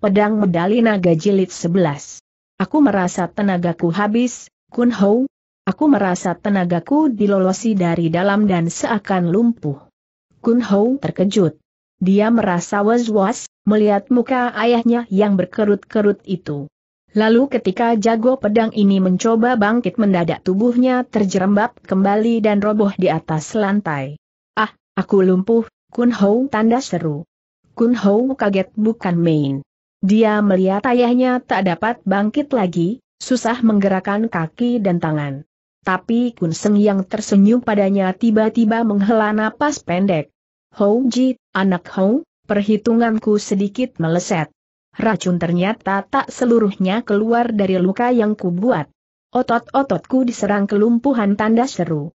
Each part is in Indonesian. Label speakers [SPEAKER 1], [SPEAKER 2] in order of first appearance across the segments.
[SPEAKER 1] Pedang Medali Naga Jilid 11. Aku merasa tenagaku habis, Kun Hou. Aku merasa tenagaku dilolosi dari dalam dan seakan lumpuh. Kun Hou terkejut. Dia merasa was-was, melihat muka ayahnya yang berkerut-kerut itu. Lalu ketika jago pedang ini mencoba bangkit mendadak tubuhnya terjerembab kembali dan roboh di atas lantai. Ah, aku lumpuh, Kun Hou tanda seru. Kun Hou kaget bukan main. Dia melihat ayahnya tak dapat bangkit lagi, susah menggerakkan kaki dan tangan. Tapi Kun Seng yang tersenyum padanya tiba-tiba menghela napas pendek. Hou Ji, anak Hou, perhitunganku sedikit meleset. Racun ternyata tak seluruhnya keluar dari luka yang kubuat. Otot-ototku diserang kelumpuhan tanda seru.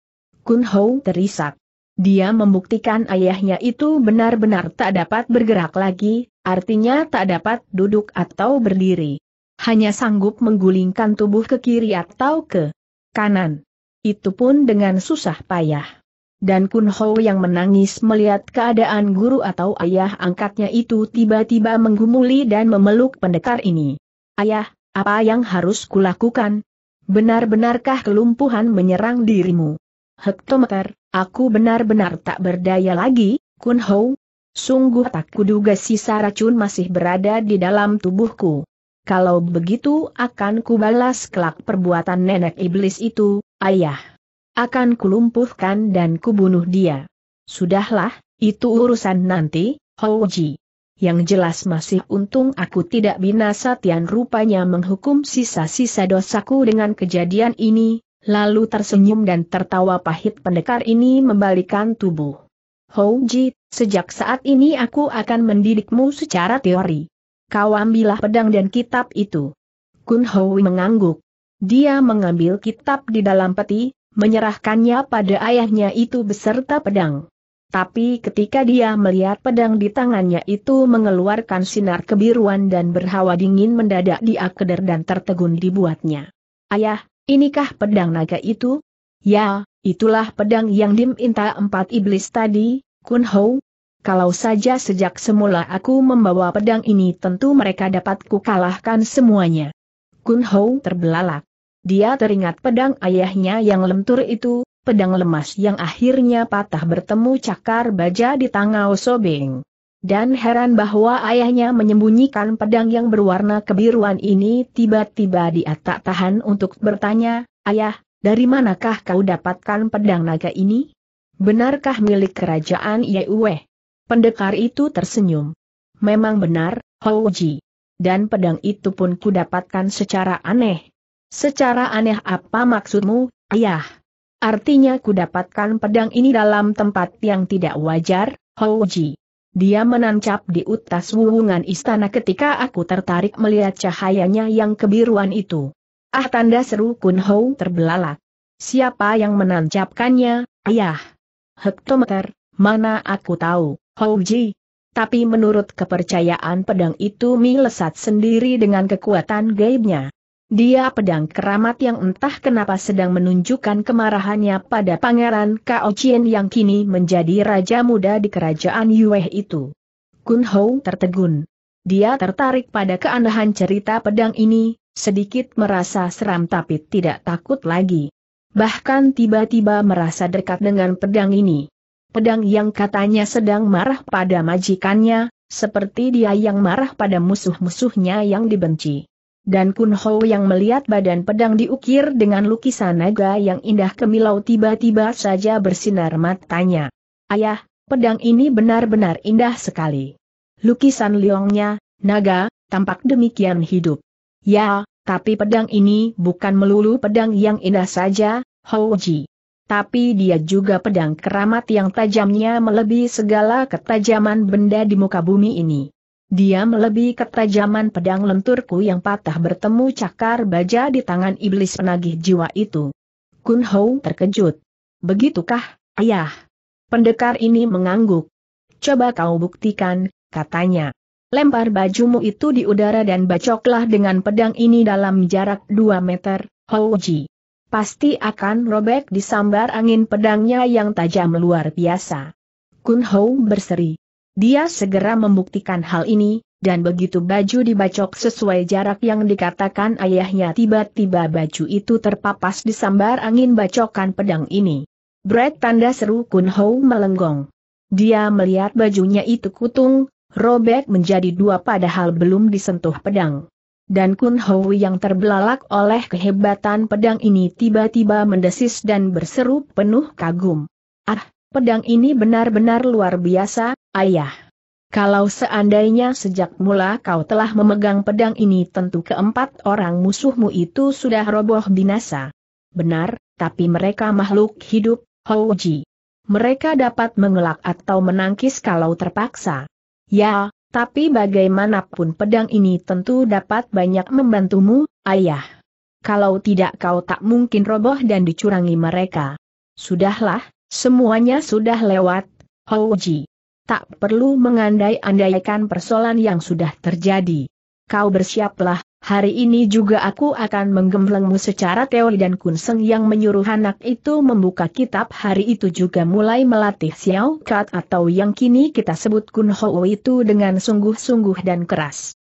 [SPEAKER 1] Kun Hou terisak. Dia membuktikan ayahnya itu benar-benar tak dapat bergerak lagi, artinya tak dapat duduk atau berdiri. Hanya sanggup menggulingkan tubuh ke kiri atau ke kanan. Itu pun dengan susah payah. Dan Kun Ho yang menangis melihat keadaan guru atau ayah angkatnya itu tiba-tiba menggumuli dan memeluk pendekar ini. Ayah, apa yang harus kulakukan? Benar-benarkah kelumpuhan menyerang dirimu? Hektometer, Aku benar-benar tak berdaya lagi, Kun Hou. Sungguh tak kuduga sisa racun masih berada di dalam tubuhku. Kalau begitu akan kubalas kelak perbuatan nenek iblis itu, ayah. Akan kulumpuhkan dan kubunuh dia. Sudahlah, itu urusan nanti, Houji. Yang jelas masih untung aku tidak binasa Tian rupanya menghukum sisa-sisa dosaku dengan kejadian ini, Lalu tersenyum dan tertawa pahit pendekar ini membalikan tubuh. Hou Ji, sejak saat ini aku akan mendidikmu secara teori. Kau ambillah pedang dan kitab itu. Kun Hou mengangguk. Dia mengambil kitab di dalam peti, menyerahkannya pada ayahnya itu beserta pedang. Tapi ketika dia melihat pedang di tangannya itu mengeluarkan sinar kebiruan dan berhawa dingin mendadak dia keder dan tertegun dibuatnya. Ayah, Inikah pedang naga itu? Ya, itulah pedang yang diminta empat iblis tadi, Kun Hou. Kalau saja sejak semula aku membawa pedang ini tentu mereka dapat kukalahkan semuanya. Kun Hou terbelalak. Dia teringat pedang ayahnya yang lentur itu, pedang lemas yang akhirnya patah bertemu cakar baja di Tangau Sobeng. Dan heran bahwa ayahnya menyembunyikan pedang yang berwarna kebiruan ini tiba-tiba dia tak tahan untuk bertanya, Ayah, dari manakah kau dapatkan pedang naga ini? Benarkah milik kerajaan Yewe? Pendekar itu tersenyum. Memang benar, Houji. Dan pedang itu pun kudapatkan secara aneh. Secara aneh apa maksudmu, ayah? Artinya kudapatkan pedang ini dalam tempat yang tidak wajar, Houji. Dia menancap di utas wuwungan istana ketika aku tertarik melihat cahayanya yang kebiruan itu. Ah tanda seru Kun Hou terbelalak. Siapa yang menancapkannya, ayah? Hektometer, mana aku tahu, Hou Ji. Tapi menurut kepercayaan pedang itu Mi lesat sendiri dengan kekuatan gaibnya. Dia pedang keramat yang entah kenapa sedang menunjukkan kemarahannya pada pangeran Kao Chien yang kini menjadi raja muda di kerajaan Yue itu. Kun Hou tertegun. Dia tertarik pada keanehan cerita pedang ini, sedikit merasa seram tapi tidak takut lagi. Bahkan tiba-tiba merasa dekat dengan pedang ini. Pedang yang katanya sedang marah pada majikannya, seperti dia yang marah pada musuh-musuhnya yang dibenci. Dan Kun Ho yang melihat badan pedang diukir dengan lukisan naga yang indah kemilau tiba-tiba saja bersinar matanya. Ayah, pedang ini benar-benar indah sekali. Lukisan liongnya, naga, tampak demikian hidup. Ya, tapi pedang ini bukan melulu pedang yang indah saja, Ho Ji. Tapi dia juga pedang keramat yang tajamnya melebihi segala ketajaman benda di muka bumi ini. Dia melebihi ketajaman pedang lenturku yang patah bertemu cakar baja di tangan iblis penagih jiwa itu. Kun Hou terkejut. Begitukah, ayah? Pendekar ini mengangguk. Coba kau buktikan, katanya. Lempar bajumu itu di udara dan bacoklah dengan pedang ini dalam jarak 2 meter, Houji. Pasti akan robek disambar angin pedangnya yang tajam luar biasa. Kun Hou berseri. Dia segera membuktikan hal ini, dan begitu baju dibacok sesuai jarak yang dikatakan ayahnya tiba-tiba baju itu terpapas disambar angin bacokan pedang ini. Brad tanda seru Kun Ho melenggong. Dia melihat bajunya itu kutung, robek menjadi dua padahal belum disentuh pedang. Dan Kun Ho yang terbelalak oleh kehebatan pedang ini tiba-tiba mendesis dan berseru penuh kagum. Ah, pedang ini benar-benar luar biasa, Ayah, kalau seandainya sejak mula kau telah memegang pedang ini tentu keempat orang musuhmu itu sudah roboh binasa. Benar, tapi mereka makhluk hidup, Houji. Mereka dapat mengelak atau menangkis kalau terpaksa. Ya, tapi bagaimanapun pedang ini tentu dapat banyak membantumu, ayah. Kalau tidak kau tak mungkin roboh dan dicurangi mereka. Sudahlah, semuanya sudah lewat, Houji tak perlu mengandai-andaikan persoalan yang sudah terjadi. Kau bersiaplah, hari ini juga aku akan menggemblengmu secara teori dan kunseng yang menyuruh anak itu membuka kitab hari itu juga mulai melatih Xiao Kat atau yang kini kita sebut Kun ho itu dengan sungguh-sungguh dan keras.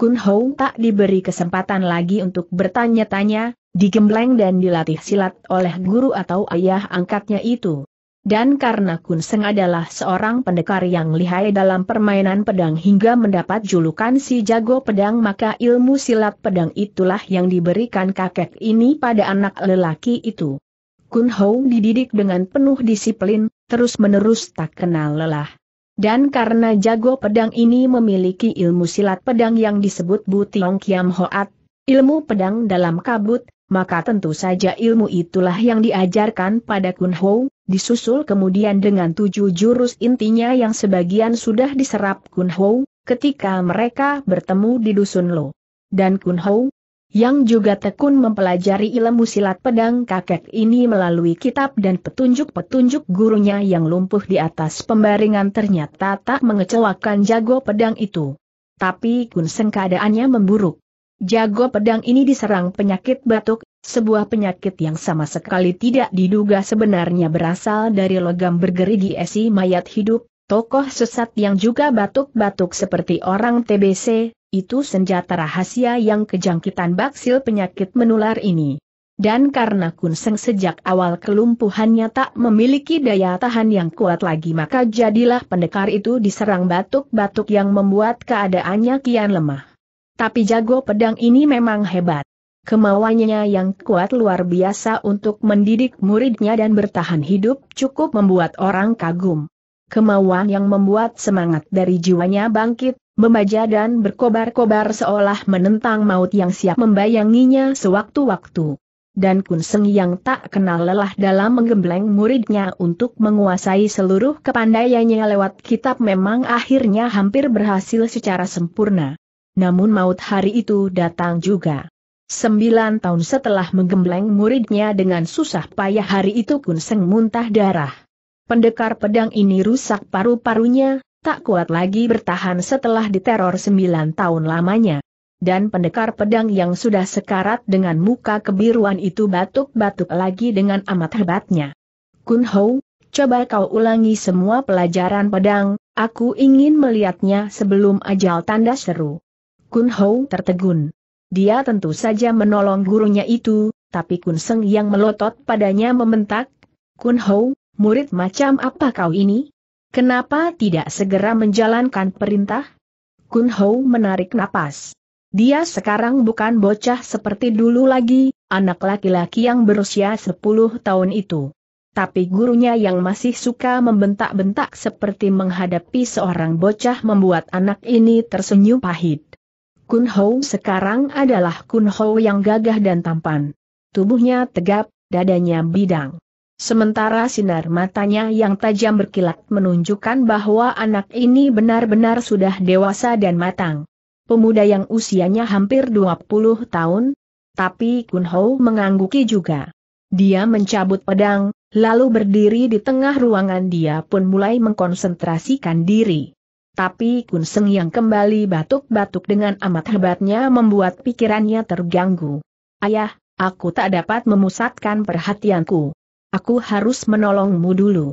[SPEAKER 1] Kun ho tak diberi kesempatan lagi untuk bertanya-tanya, digembleng dan dilatih silat oleh guru atau ayah angkatnya itu. Dan karena Kun Seng adalah seorang pendekar yang lihai dalam permainan pedang hingga mendapat julukan si jago pedang maka ilmu silat pedang itulah yang diberikan kakek ini pada anak lelaki itu. Kun Hou dididik dengan penuh disiplin, terus-menerus tak kenal lelah. Dan karena jago pedang ini memiliki ilmu silat pedang yang disebut Butiong Kiam Hoat, ilmu pedang dalam kabut, maka tentu saja ilmu itulah yang diajarkan pada Kun Hou, disusul kemudian dengan tujuh jurus intinya yang sebagian sudah diserap Kun Hou, ketika mereka bertemu di Dusun Lo. Dan Kun Hou, yang juga tekun mempelajari ilmu silat pedang kakek ini melalui kitab dan petunjuk-petunjuk gurunya yang lumpuh di atas pembaringan ternyata tak mengecewakan jago pedang itu. Tapi Kun Seng keadaannya memburuk. Jago pedang ini diserang penyakit batuk, sebuah penyakit yang sama sekali tidak diduga sebenarnya berasal dari logam bergerigi esi mayat hidup, tokoh sesat yang juga batuk-batuk seperti orang TBC, itu senjata rahasia yang kejangkitan baksil penyakit menular ini. Dan karena Kunseng sejak awal kelumpuhannya tak memiliki daya tahan yang kuat lagi maka jadilah pendekar itu diserang batuk-batuk yang membuat keadaannya kian lemah. Tapi jago pedang ini memang hebat. Kemauannya yang kuat luar biasa untuk mendidik muridnya dan bertahan hidup cukup membuat orang kagum. Kemauan yang membuat semangat dari jiwanya bangkit, membaja dan berkobar-kobar seolah menentang maut yang siap membayanginya sewaktu-waktu. Dan Kun Seng yang tak kenal lelah dalam menggembleng muridnya untuk menguasai seluruh kepandaiannya lewat kitab memang akhirnya hampir berhasil secara sempurna. Namun maut hari itu datang juga. Sembilan tahun setelah menggembleng muridnya dengan susah payah hari itu Kun Seng muntah darah. Pendekar pedang ini rusak paru-parunya, tak kuat lagi bertahan setelah diteror sembilan tahun lamanya. Dan pendekar pedang yang sudah sekarat dengan muka kebiruan itu batuk-batuk lagi dengan amat hebatnya. Kun Hou, coba kau ulangi semua pelajaran pedang, aku ingin melihatnya sebelum ajal tanda seru. Kun Hou tertegun. Dia tentu saja menolong gurunya itu, tapi Kun Seng yang melotot padanya membentak, Kun Hou, murid macam apa kau ini? Kenapa tidak segera menjalankan perintah? Kun Hou menarik napas. Dia sekarang bukan bocah seperti dulu lagi, anak laki-laki yang berusia 10 tahun itu tapi gurunya yang masih suka membentak-bentak seperti menghadapi seorang bocah membuat anak ini tersenyum pahit. Kun Hou sekarang adalah Kun Hou yang gagah dan tampan. Tubuhnya tegap, dadanya bidang. Sementara sinar matanya yang tajam berkilat menunjukkan bahwa anak ini benar-benar sudah dewasa dan matang. Pemuda yang usianya hampir 20 tahun, tapi Kun Hou mengangguki juga. Dia mencabut pedang, lalu berdiri di tengah ruangan dia pun mulai mengkonsentrasikan diri tapi Kun Seng yang kembali batuk-batuk dengan amat hebatnya membuat pikirannya terganggu. Ayah, aku tak dapat memusatkan perhatianku. Aku harus menolongmu dulu.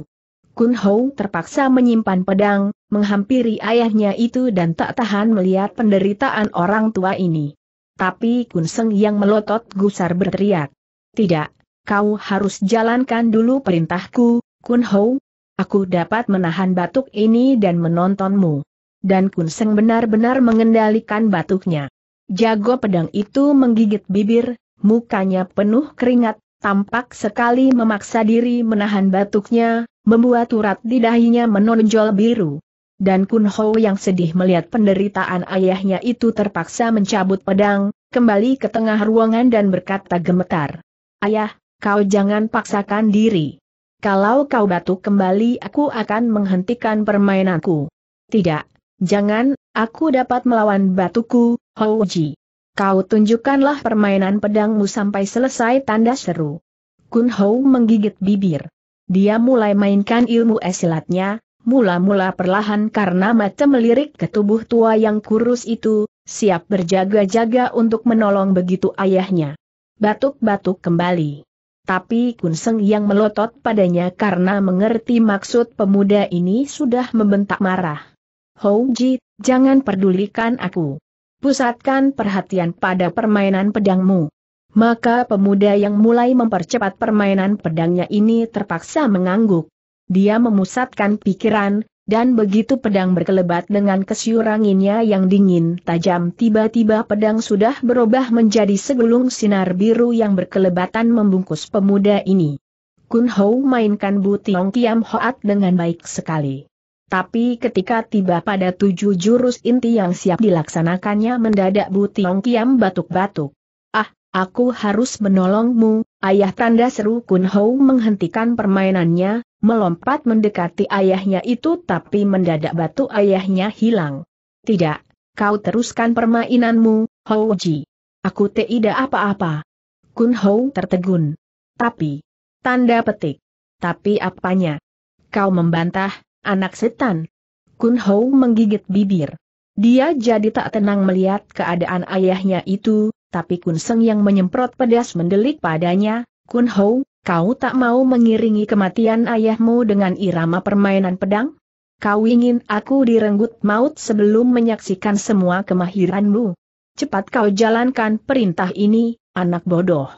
[SPEAKER 1] Kun Hou terpaksa menyimpan pedang, menghampiri ayahnya itu dan tak tahan melihat penderitaan orang tua ini. Tapi Kun Seng yang melotot gusar berteriak. Tidak, kau harus jalankan dulu perintahku, Kun Hou, Aku dapat menahan batuk ini dan menontonmu. Dan Kunseng benar-benar mengendalikan batuknya. Jago pedang itu menggigit bibir, mukanya penuh keringat, tampak sekali memaksa diri menahan batuknya, membuat urat di dahinya menonjol biru. Dan Kun Ho yang sedih melihat penderitaan ayahnya itu terpaksa mencabut pedang, kembali ke tengah ruangan dan berkata gemetar. Ayah, kau jangan paksakan diri. Kalau kau batuk kembali aku akan menghentikan permainanku. Tidak, jangan, aku dapat melawan batuku, Houji. Kau tunjukkanlah permainan pedangmu sampai selesai tanda seru. Kun Hou menggigit bibir. Dia mulai mainkan ilmu esilatnya, mula-mula perlahan karena mata melirik ke tubuh tua yang kurus itu, siap berjaga-jaga untuk menolong begitu ayahnya. Batuk-batuk kembali. Tapi Kunseng yang melotot padanya karena mengerti maksud pemuda ini sudah membentak marah. Hou Ji, jangan pedulikan aku. Pusatkan perhatian pada permainan pedangmu. Maka pemuda yang mulai mempercepat permainan pedangnya ini terpaksa mengangguk. Dia memusatkan pikiran, dan begitu pedang berkelebat dengan kesyuranginnya yang dingin tajam tiba-tiba pedang sudah berubah menjadi segulung sinar biru yang berkelebatan membungkus pemuda ini. Kun Hou mainkan Bu Tiong Kiam Hoat dengan baik sekali. Tapi ketika tiba pada tujuh jurus inti yang siap dilaksanakannya mendadak Bu Tiong Kiam batuk-batuk. Ah, aku harus menolongmu, ayah tanda seru Kun Hou menghentikan permainannya, melompat mendekati ayahnya itu tapi mendadak batu ayahnya hilang. Tidak, kau teruskan permainanmu, Houji. Aku tidak apa-apa. Kun Hou tertegun. Tapi, tanda petik. Tapi apanya? Kau membantah, anak setan. Kun Hou menggigit bibir. Dia jadi tak tenang melihat keadaan ayahnya itu, tapi Kun Seng yang menyemprot pedas mendelik padanya, Kun Hou, Kau tak mau mengiringi kematian ayahmu dengan irama permainan pedang? Kau ingin aku direnggut maut sebelum menyaksikan semua kemahiranmu? Cepat kau jalankan perintah ini, anak bodoh.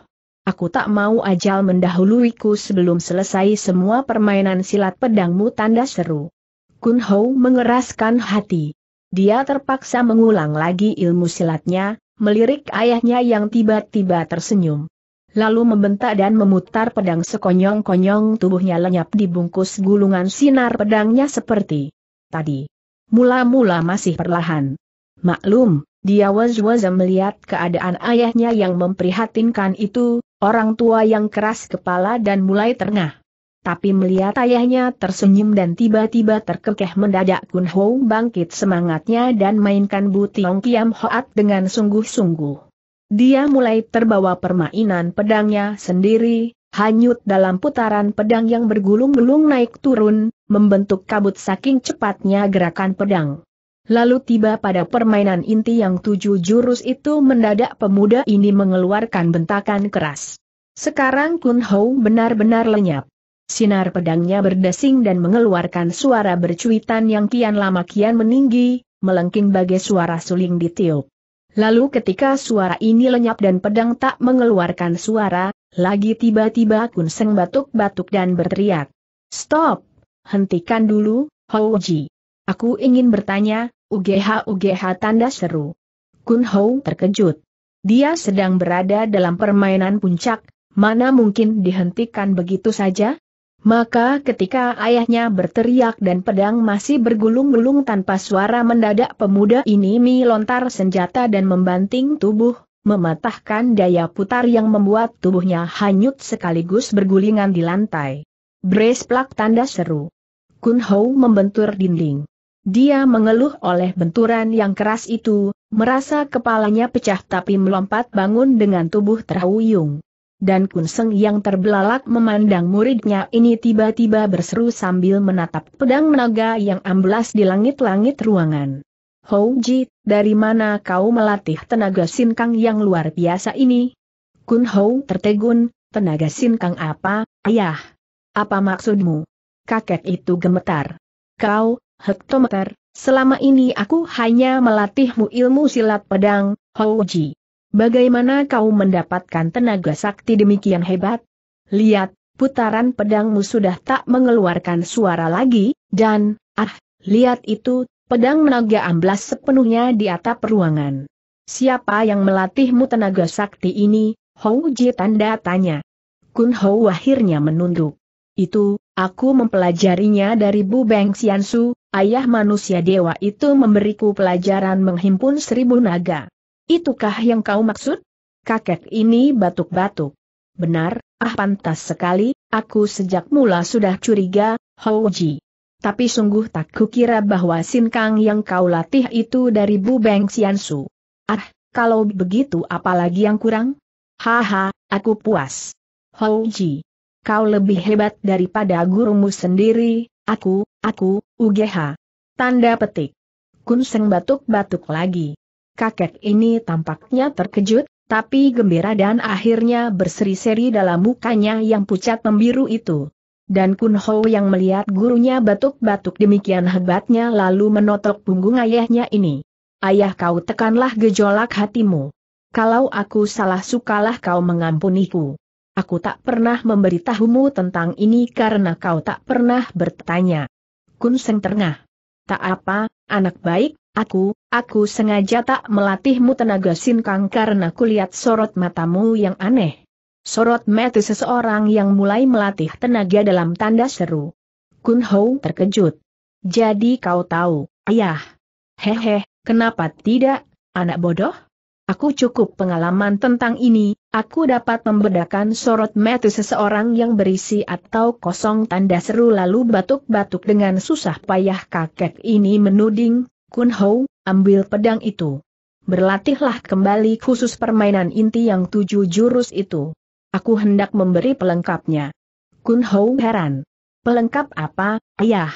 [SPEAKER 1] Aku tak mau ajal mendahuluiku sebelum selesai semua permainan silat pedangmu tanda seru. Kun Hou mengeraskan hati. Dia terpaksa mengulang lagi ilmu silatnya, melirik ayahnya yang tiba-tiba tersenyum lalu membentak dan memutar pedang sekonyong-konyong tubuhnya lenyap dibungkus gulungan sinar pedangnya seperti tadi. Mula-mula masih perlahan. Maklum, dia was-was melihat keadaan ayahnya yang memprihatinkan itu, orang tua yang keras kepala dan mulai terengah. Tapi melihat ayahnya tersenyum dan tiba-tiba terkekeh mendadak Kun Ho bangkit semangatnya dan mainkan Bu Tiong Kiam Hoat dengan sungguh-sungguh. Dia mulai terbawa permainan pedangnya sendiri, hanyut dalam putaran pedang yang bergulung-gulung naik turun, membentuk kabut saking cepatnya gerakan pedang. Lalu tiba pada permainan inti yang tujuh jurus itu mendadak pemuda ini mengeluarkan bentakan keras. Sekarang Kun Hou benar-benar lenyap. Sinar pedangnya berdesing dan mengeluarkan suara bercuitan yang kian lama kian meninggi, melengking bagai suara suling di tiup. Lalu ketika suara ini lenyap dan pedang tak mengeluarkan suara, lagi tiba-tiba Kunseng batuk-batuk dan berteriak. Stop! Hentikan dulu, Houji. Aku ingin bertanya, UGH UGH tanda seru. Kun Hou terkejut. Dia sedang berada dalam permainan puncak, mana mungkin dihentikan begitu saja? Maka ketika ayahnya berteriak dan pedang masih bergulung-gulung tanpa suara mendadak pemuda ini melontar senjata dan membanting tubuh, mematahkan daya putar yang membuat tubuhnya hanyut sekaligus bergulingan di lantai. plak tanda seru. Kun Hou membentur dinding. Dia mengeluh oleh benturan yang keras itu, merasa kepalanya pecah tapi melompat bangun dengan tubuh terhuyung dan Kun Seng yang terbelalak memandang muridnya ini tiba-tiba berseru sambil menatap pedang naga yang amblas di langit-langit ruangan. Hou Ji, dari mana kau melatih tenaga sinkang yang luar biasa ini? Kun Hou tertegun, tenaga sinkang apa, ayah? Apa maksudmu? Kakek itu gemetar. Kau, hektometer, selama ini aku hanya melatihmu ilmu silat pedang, Hou Ji. Bagaimana kau mendapatkan tenaga sakti demikian hebat? Lihat, putaran pedangmu sudah tak mengeluarkan suara lagi, dan, ah, lihat itu, pedang menaga amblas sepenuhnya di atap ruangan. Siapa yang melatihmu tenaga sakti ini, Hou Ji tanda tanya. Kun Hou akhirnya menunduk. Itu, aku mempelajarinya dari Bu Beng Xiansu, ayah manusia dewa itu memberiku pelajaran menghimpun seribu naga. Itukah yang kau maksud? Kakek ini batuk-batuk. Benar, ah pantas sekali, aku sejak mula sudah curiga, Houji. Tapi sungguh tak kukira bahwa Sinkang yang kau latih itu dari Bu Beng Xiansu. Ah, kalau begitu apalagi yang kurang? Haha, aku puas. Houji, Kau lebih hebat daripada gurumu sendiri, aku, aku, UGH. Tanda petik. Kun Seng batuk-batuk lagi kakek ini tampaknya terkejut, tapi gembira dan akhirnya berseri-seri dalam mukanya yang pucat membiru itu. Dan Kun Ho yang melihat gurunya batuk-batuk demikian hebatnya lalu menotok punggung ayahnya ini. Ayah kau tekanlah gejolak hatimu. Kalau aku salah sukalah kau mengampuniku. Aku tak pernah memberitahumu tentang ini karena kau tak pernah bertanya. Kun Seng terngah. Tak apa, anak baik, Aku, aku sengaja tak melatihmu tenaga sinkang karena kulihat sorot matamu yang aneh. Sorot mata seseorang yang mulai melatih tenaga dalam tanda seru. Kun Hou terkejut. Jadi kau tahu, ayah. Hehe, kenapa tidak, anak bodoh? Aku cukup pengalaman tentang ini, aku dapat membedakan sorot mata seseorang yang berisi atau kosong tanda seru lalu batuk-batuk dengan susah payah kakek ini menuding, Kun Hou, ambil pedang itu. Berlatihlah kembali khusus permainan inti yang tujuh jurus itu. Aku hendak memberi pelengkapnya. Kun Hou heran. Pelengkap apa, ayah?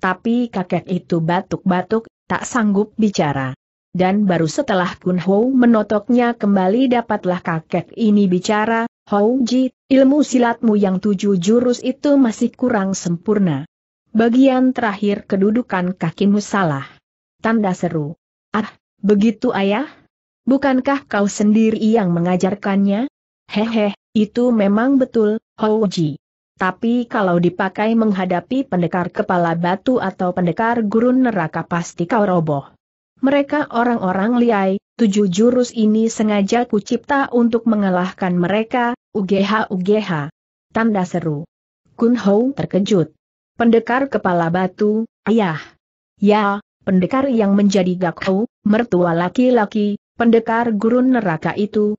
[SPEAKER 1] Tapi kakek itu batuk-batuk, tak sanggup bicara. Dan baru setelah Kun Hou menotoknya kembali dapatlah kakek ini bicara, Hou Ji, ilmu silatmu yang tujuh jurus itu masih kurang sempurna. Bagian terakhir kedudukan kakimu salah tanda seru. Ah, begitu ayah? Bukankah kau sendiri yang mengajarkannya? Hehe, itu memang betul, Hoji. Tapi kalau dipakai menghadapi pendekar kepala batu atau pendekar gurun neraka pasti kau roboh. Mereka orang-orang liai, tujuh jurus ini sengaja kucipta untuk mengalahkan mereka, UGH-UGH. Tanda seru. Kun Hou terkejut. Pendekar kepala batu, ayah. Ya, pendekar yang menjadi gakau, mertua laki-laki, pendekar gurun neraka itu,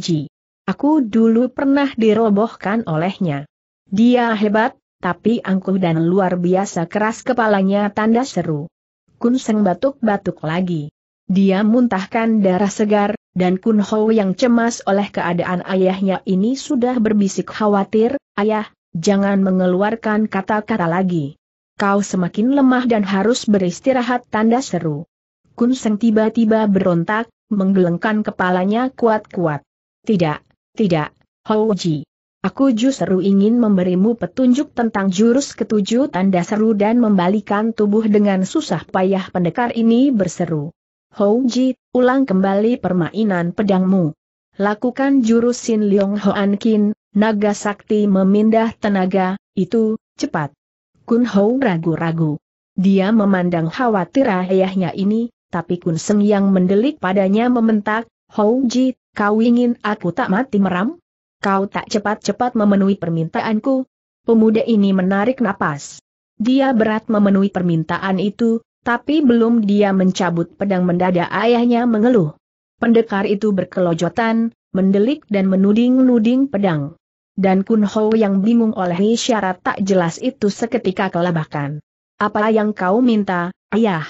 [SPEAKER 1] Ji. Aku dulu pernah dirobohkan olehnya. Dia hebat, tapi angkuh dan luar biasa keras kepalanya tanda seru. Kun Seng batuk-batuk lagi. Dia muntahkan darah segar, dan Kun Ho yang cemas oleh keadaan ayahnya ini sudah berbisik khawatir, ayah, jangan mengeluarkan kata-kata lagi kau semakin lemah dan harus beristirahat tanda seru. Kun Seng tiba-tiba berontak, menggelengkan kepalanya kuat-kuat. Tidak, tidak, Houji. Aku justru ingin memberimu petunjuk tentang jurus ketujuh tanda seru dan membalikan tubuh dengan susah payah pendekar ini berseru. Houji, ulang kembali permainan pedangmu. Lakukan jurus Sin Leong Hoan Kin, naga sakti memindah tenaga, itu, cepat. Kun Hou ragu-ragu. Dia memandang khawatir ayahnya ini, tapi Kun Seng yang mendelik padanya mementak, Hou Ji, kau ingin aku tak mati meram? Kau tak cepat-cepat memenuhi permintaanku? Pemuda ini menarik napas. Dia berat memenuhi permintaan itu, tapi belum dia mencabut pedang mendadak ayahnya mengeluh. Pendekar itu berkelojotan, mendelik dan menuding-nuding pedang dan Kun Ho yang bingung oleh isyarat tak jelas itu seketika kelabakan. Apa yang kau minta, ayah?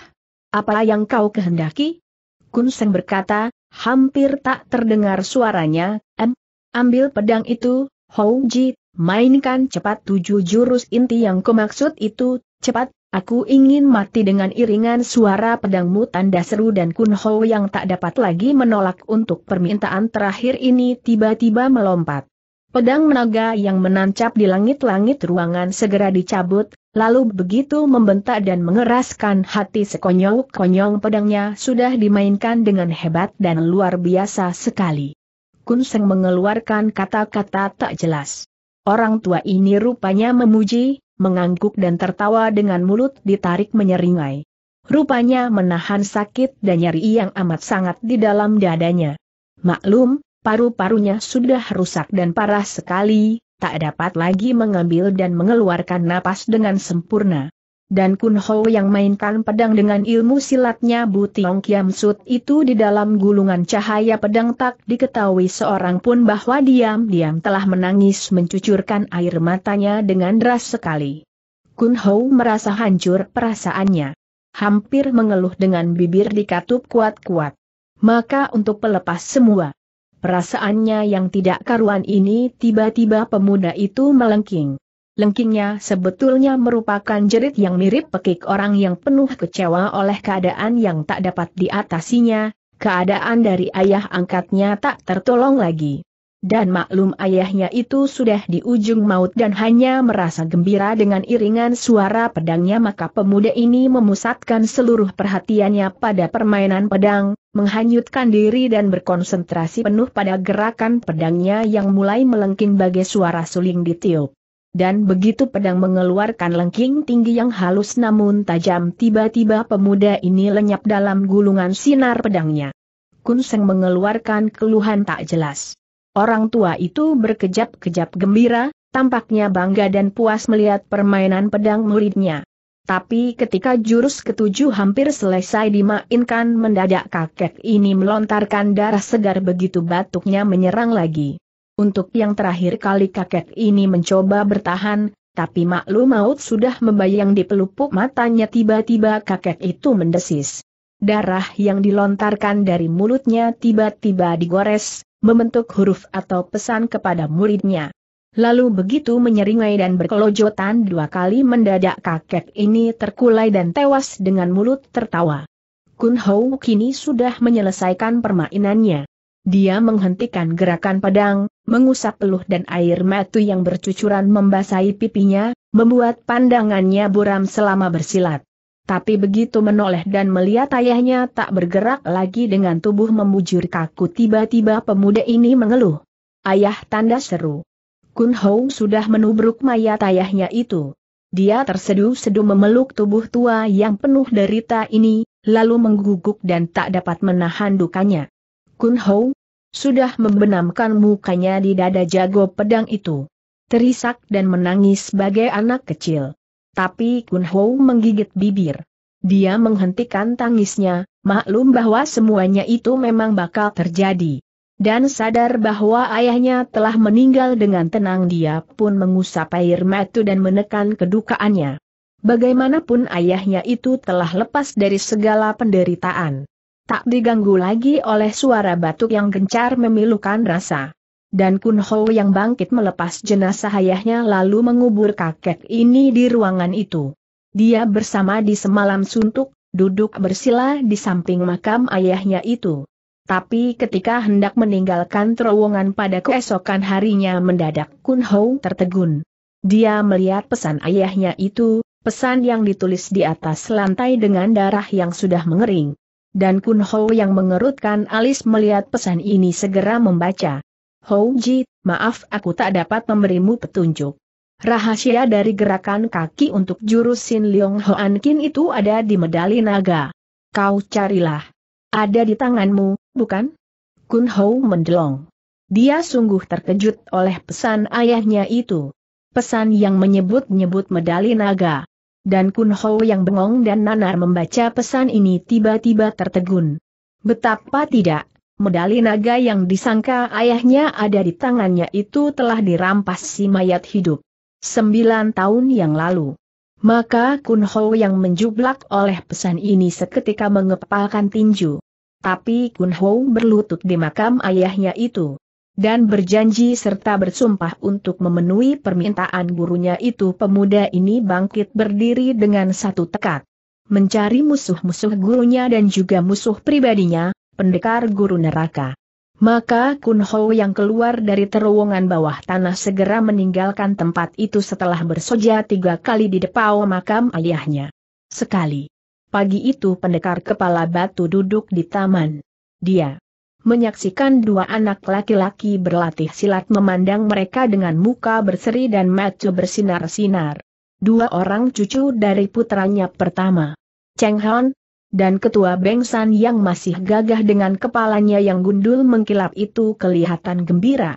[SPEAKER 1] Apa yang kau kehendaki? Kun Seng berkata, hampir tak terdengar suaranya, em, ambil pedang itu, Ho Ji, mainkan cepat tujuh jurus inti yang kumaksud itu, cepat, aku ingin mati dengan iringan suara pedangmu tanda seru dan Kun Ho yang tak dapat lagi menolak untuk permintaan terakhir ini tiba-tiba melompat. Pedang naga yang menancap di langit-langit ruangan segera dicabut, lalu begitu membentak dan mengeraskan hati sekonyong-konyong pedangnya sudah dimainkan dengan hebat dan luar biasa sekali. Kun Seng mengeluarkan kata-kata tak jelas. Orang tua ini rupanya memuji, mengangguk dan tertawa dengan mulut ditarik menyeringai. Rupanya menahan sakit dan nyeri yang amat sangat di dalam dadanya. Maklum, paru-parunya sudah rusak dan parah sekali, tak dapat lagi mengambil dan mengeluarkan napas dengan sempurna. Dan Kun Ho yang mainkan pedang dengan ilmu silatnya Bu Tiong Kiam Sut itu di dalam gulungan cahaya pedang tak diketahui seorang pun bahwa diam-diam telah menangis mencucurkan air matanya dengan deras sekali. Kun Ho merasa hancur perasaannya. Hampir mengeluh dengan bibir dikatup kuat-kuat. Maka untuk pelepas semua Perasaannya yang tidak karuan ini tiba-tiba pemuda itu melengking. Lengkingnya sebetulnya merupakan jerit yang mirip pekik orang yang penuh kecewa oleh keadaan yang tak dapat diatasinya, keadaan dari ayah angkatnya tak tertolong lagi. Dan maklum ayahnya itu sudah di ujung maut dan hanya merasa gembira dengan iringan suara pedangnya maka pemuda ini memusatkan seluruh perhatiannya pada permainan pedang, menghanyutkan diri dan berkonsentrasi penuh pada gerakan pedangnya yang mulai melengking bagai suara suling ditiup. Dan begitu pedang mengeluarkan lengking tinggi yang halus namun tajam tiba-tiba pemuda ini lenyap dalam gulungan sinar pedangnya. Kunseng mengeluarkan keluhan tak jelas. Orang tua itu berkejap-kejap gembira, tampaknya bangga dan puas melihat permainan pedang muridnya. Tapi ketika jurus ketujuh hampir selesai dimainkan mendadak kakek ini melontarkan darah segar begitu batuknya menyerang lagi. Untuk yang terakhir kali kakek ini mencoba bertahan, tapi maklum maut sudah membayang di pelupuk matanya tiba-tiba kakek itu mendesis. Darah yang dilontarkan dari mulutnya tiba-tiba digores, membentuk huruf atau pesan kepada muridnya. Lalu begitu menyeringai dan berkelojotan dua kali mendadak kakek ini terkulai dan tewas dengan mulut tertawa. Kun Hou kini sudah menyelesaikan permainannya. Dia menghentikan gerakan pedang, mengusap peluh dan air matu yang bercucuran membasahi pipinya, membuat pandangannya buram selama bersilat. Tapi begitu menoleh dan melihat ayahnya tak bergerak lagi dengan tubuh memujur kaku tiba-tiba pemuda ini mengeluh. Ayah tanda seru. Kun Hong sudah menubruk mayat ayahnya itu. Dia terseduh-seduh memeluk tubuh tua yang penuh derita ini, lalu mengguguk dan tak dapat menahan dukanya. Kun Hong sudah membenamkan mukanya di dada jago pedang itu. Terisak dan menangis sebagai anak kecil. Tapi Kun Ho menggigit bibir. Dia menghentikan tangisnya, maklum bahwa semuanya itu memang bakal terjadi. Dan sadar bahwa ayahnya telah meninggal dengan tenang dia pun mengusap air mata dan menekan kedukaannya. Bagaimanapun ayahnya itu telah lepas dari segala penderitaan. Tak diganggu lagi oleh suara batuk yang gencar memilukan rasa. Dan Kun Ho yang bangkit melepas jenazah ayahnya lalu mengubur kakek ini di ruangan itu. Dia bersama di semalam suntuk, duduk bersila di samping makam ayahnya itu. Tapi ketika hendak meninggalkan terowongan pada keesokan harinya mendadak Kun Ho tertegun. Dia melihat pesan ayahnya itu, pesan yang ditulis di atas lantai dengan darah yang sudah mengering. Dan Kun Ho yang mengerutkan alis melihat pesan ini segera membaca. Hou Ji, maaf aku tak dapat memberimu petunjuk. Rahasia dari gerakan kaki untuk jurus Sin Leong Hoan Kin itu ada di medali naga. Kau carilah. Ada di tanganmu, bukan? Kun Hou mendelong. Dia sungguh terkejut oleh pesan ayahnya itu. Pesan yang menyebut-nyebut medali naga. Dan Kun Hou yang bengong dan nanar membaca pesan ini tiba-tiba tertegun. Betapa tidak, Medali naga yang disangka ayahnya ada di tangannya itu telah dirampas si mayat hidup. Sembilan tahun yang lalu. Maka Kun Ho yang menjublak oleh pesan ini seketika mengepalkan tinju. Tapi Kun Ho berlutut di makam ayahnya itu. Dan berjanji serta bersumpah untuk memenuhi permintaan gurunya itu pemuda ini bangkit berdiri dengan satu tekad. Mencari musuh-musuh gurunya dan juga musuh pribadinya, pendekar guru neraka. Maka Kun Ho yang keluar dari terowongan bawah tanah segera meninggalkan tempat itu setelah bersoja tiga kali di depau makam ayahnya. Sekali. Pagi itu pendekar kepala batu duduk di taman. Dia menyaksikan dua anak laki-laki berlatih silat memandang mereka dengan muka berseri dan mata bersinar-sinar. Dua orang cucu dari putranya pertama. Cheng Han, dan ketua Bengsan yang masih gagah dengan kepalanya yang gundul mengkilap itu kelihatan gembira.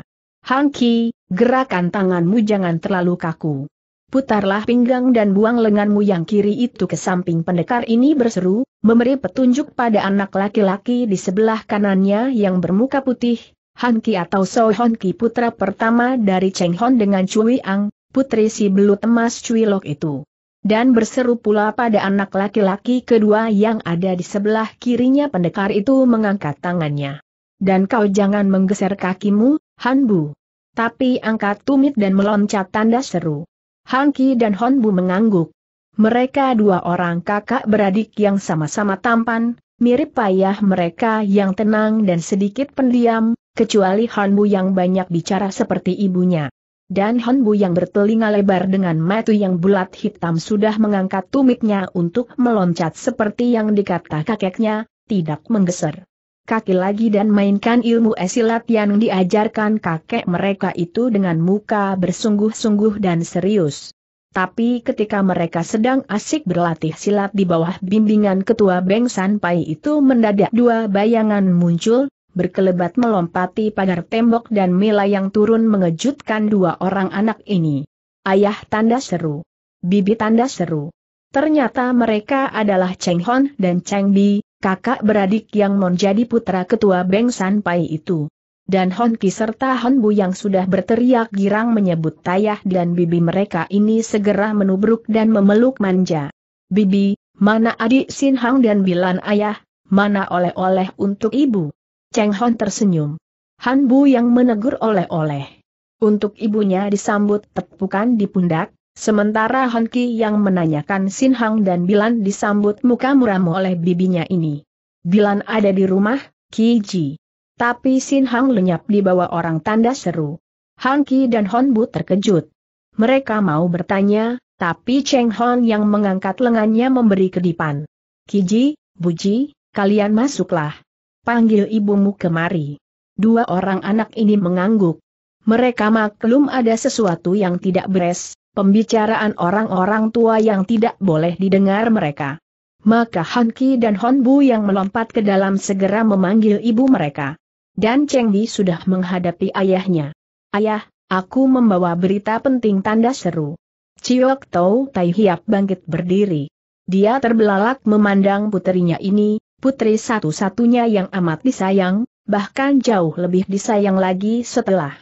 [SPEAKER 1] Ki, gerakan tanganmu jangan terlalu kaku. Putarlah pinggang dan buang lenganmu yang kiri itu ke samping pendekar ini berseru, memberi petunjuk pada anak laki-laki di sebelah kanannya yang bermuka putih, Hanki atau So Ki, putra pertama dari Cheng Hon dengan Cui Ang, putri si belut emas Cui Lok itu. Dan berseru pula pada anak laki-laki kedua yang ada di sebelah kirinya pendekar itu mengangkat tangannya. Dan kau jangan menggeser kakimu, Hanbu. Tapi angkat tumit dan meloncat tanda seru. Han Ki dan Honbu mengangguk. Mereka dua orang kakak beradik yang sama-sama tampan, mirip payah mereka yang tenang dan sedikit pendiam, kecuali Hanbu yang banyak bicara seperti ibunya dan Honbu yang bertelinga lebar dengan mata yang bulat hitam sudah mengangkat tumitnya untuk meloncat seperti yang dikata kakeknya, tidak menggeser. Kaki lagi dan mainkan ilmu esilat yang diajarkan kakek mereka itu dengan muka bersungguh-sungguh dan serius. Tapi ketika mereka sedang asik berlatih silat di bawah bimbingan ketua Beng Sanpai itu mendadak dua bayangan muncul, berkelebat melompati pagar tembok dan Mila yang turun mengejutkan dua orang anak ini. Ayah tanda seru. Bibi tanda seru. Ternyata mereka adalah Cheng Hon dan Cheng Bi, kakak beradik yang menjadi putra ketua Beng San Pai itu. Dan Hon Ki serta Hon Bu yang sudah berteriak girang menyebut tayah dan bibi mereka ini segera menubruk dan memeluk manja. Bibi, mana adik Sin Hang dan Bilan ayah, mana oleh-oleh untuk ibu? Cheng Hon tersenyum. Han Bu yang menegur oleh-oleh. Untuk ibunya disambut tepukan di pundak, sementara Han Ki yang menanyakan Sin Hang dan Bilan disambut muka muram oleh bibinya ini. Bilan ada di rumah, Ki Ji. Tapi Sin Hang lenyap di bawah orang tanda seru. Han Ki dan Hon Bu terkejut. Mereka mau bertanya, tapi Cheng Hon yang mengangkat lengannya memberi kedipan. Ki Ji, Bu Ji, kalian masuklah panggil ibumu kemari. Dua orang anak ini mengangguk. Mereka maklum ada sesuatu yang tidak beres, pembicaraan orang-orang tua yang tidak boleh didengar mereka. Maka Han Ki dan Hon Bu yang melompat ke dalam segera memanggil ibu mereka. Dan Cheng Di sudah menghadapi ayahnya. Ayah, aku membawa berita penting tanda seru. Ciok Tau Tai Hiap bangkit berdiri. Dia terbelalak memandang puterinya ini, putri satu-satunya yang amat disayang, bahkan jauh lebih disayang lagi setelah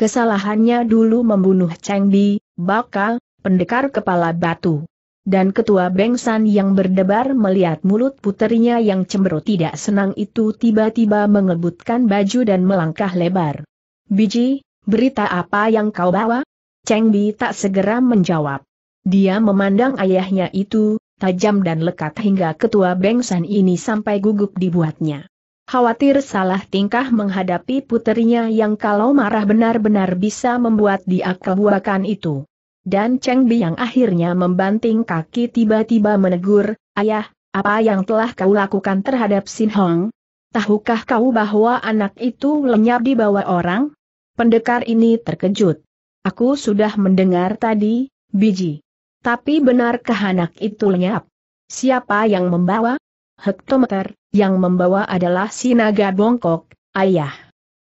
[SPEAKER 1] kesalahannya dulu membunuh Cheng Bi, bakal, pendekar kepala batu. Dan ketua Bengsan yang berdebar melihat mulut puterinya yang cemberut tidak senang itu tiba-tiba mengebutkan baju dan melangkah lebar. Biji, berita apa yang kau bawa? Cheng Bi tak segera menjawab. Dia memandang ayahnya itu, tajam dan lekat hingga ketua Bengsan ini sampai gugup dibuatnya. Khawatir salah tingkah menghadapi puterinya yang kalau marah benar-benar bisa membuat dia kebuakan itu. Dan Cheng Bi yang akhirnya membanting kaki tiba-tiba menegur, Ayah, apa yang telah kau lakukan terhadap Sin Hong? Tahukah kau bahwa anak itu lenyap di bawah orang? Pendekar ini terkejut. Aku sudah mendengar tadi, Biji. Tapi benarkah anak itu lenyap? Siapa yang membawa? Hektometer, yang membawa adalah si naga bongkok, ayah.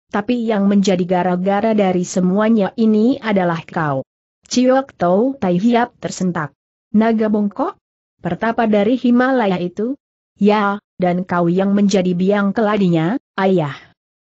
[SPEAKER 1] Tapi yang menjadi gara-gara dari semuanya ini adalah kau. Ciok Tau Tai Hiap tersentak. Naga bongkok? Pertapa dari Himalaya itu? Ya, dan kau yang menjadi biang keladinya, ayah.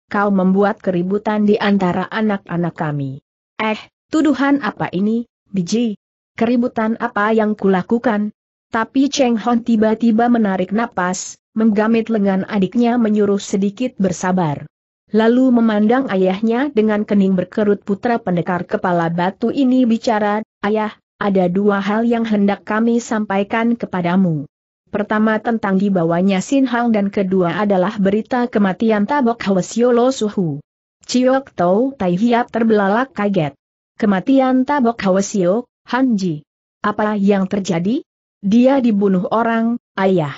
[SPEAKER 1] Kau membuat keributan di antara anak-anak kami. Eh, tuduhan apa ini, biji? keributan apa yang kulakukan? Tapi Cheng Hon tiba-tiba menarik napas, menggamit lengan adiknya menyuruh sedikit bersabar. Lalu memandang ayahnya dengan kening berkerut putra pendekar kepala batu ini bicara, Ayah, ada dua hal yang hendak kami sampaikan kepadamu. Pertama tentang dibawanya Sin Hang dan kedua adalah berita kematian Tabok Lo Suhu. Chiyok Tau Tai Hiap terbelalak kaget. Kematian Tabok Hwasyok, Hanji. Apa yang terjadi? Dia dibunuh orang, ayah.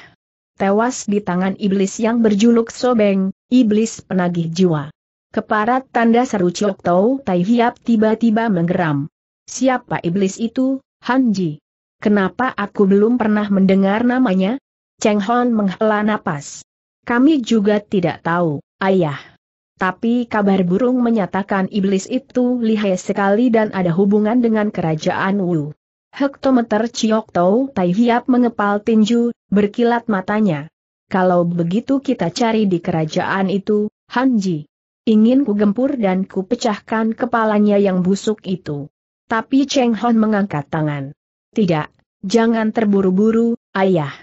[SPEAKER 1] Tewas di tangan iblis yang berjuluk Sobeng, iblis penagih jiwa. Keparat tanda seru Chok Tau Tai Hiap tiba-tiba menggeram. Siapa iblis itu, Hanji? Kenapa aku belum pernah mendengar namanya? Cheng Hon menghela napas. Kami juga tidak tahu, ayah. Tapi kabar burung menyatakan iblis itu lihai sekali dan ada hubungan dengan kerajaan Wu. Hektometer Chiok Tau Tai Hiap mengepal tinju, berkilat matanya. Kalau begitu kita cari di kerajaan itu, Hanji. Ingin ku gempur dan ku pecahkan kepalanya yang busuk itu. Tapi Cheng Hon mengangkat tangan. Tidak, jangan terburu-buru, ayah.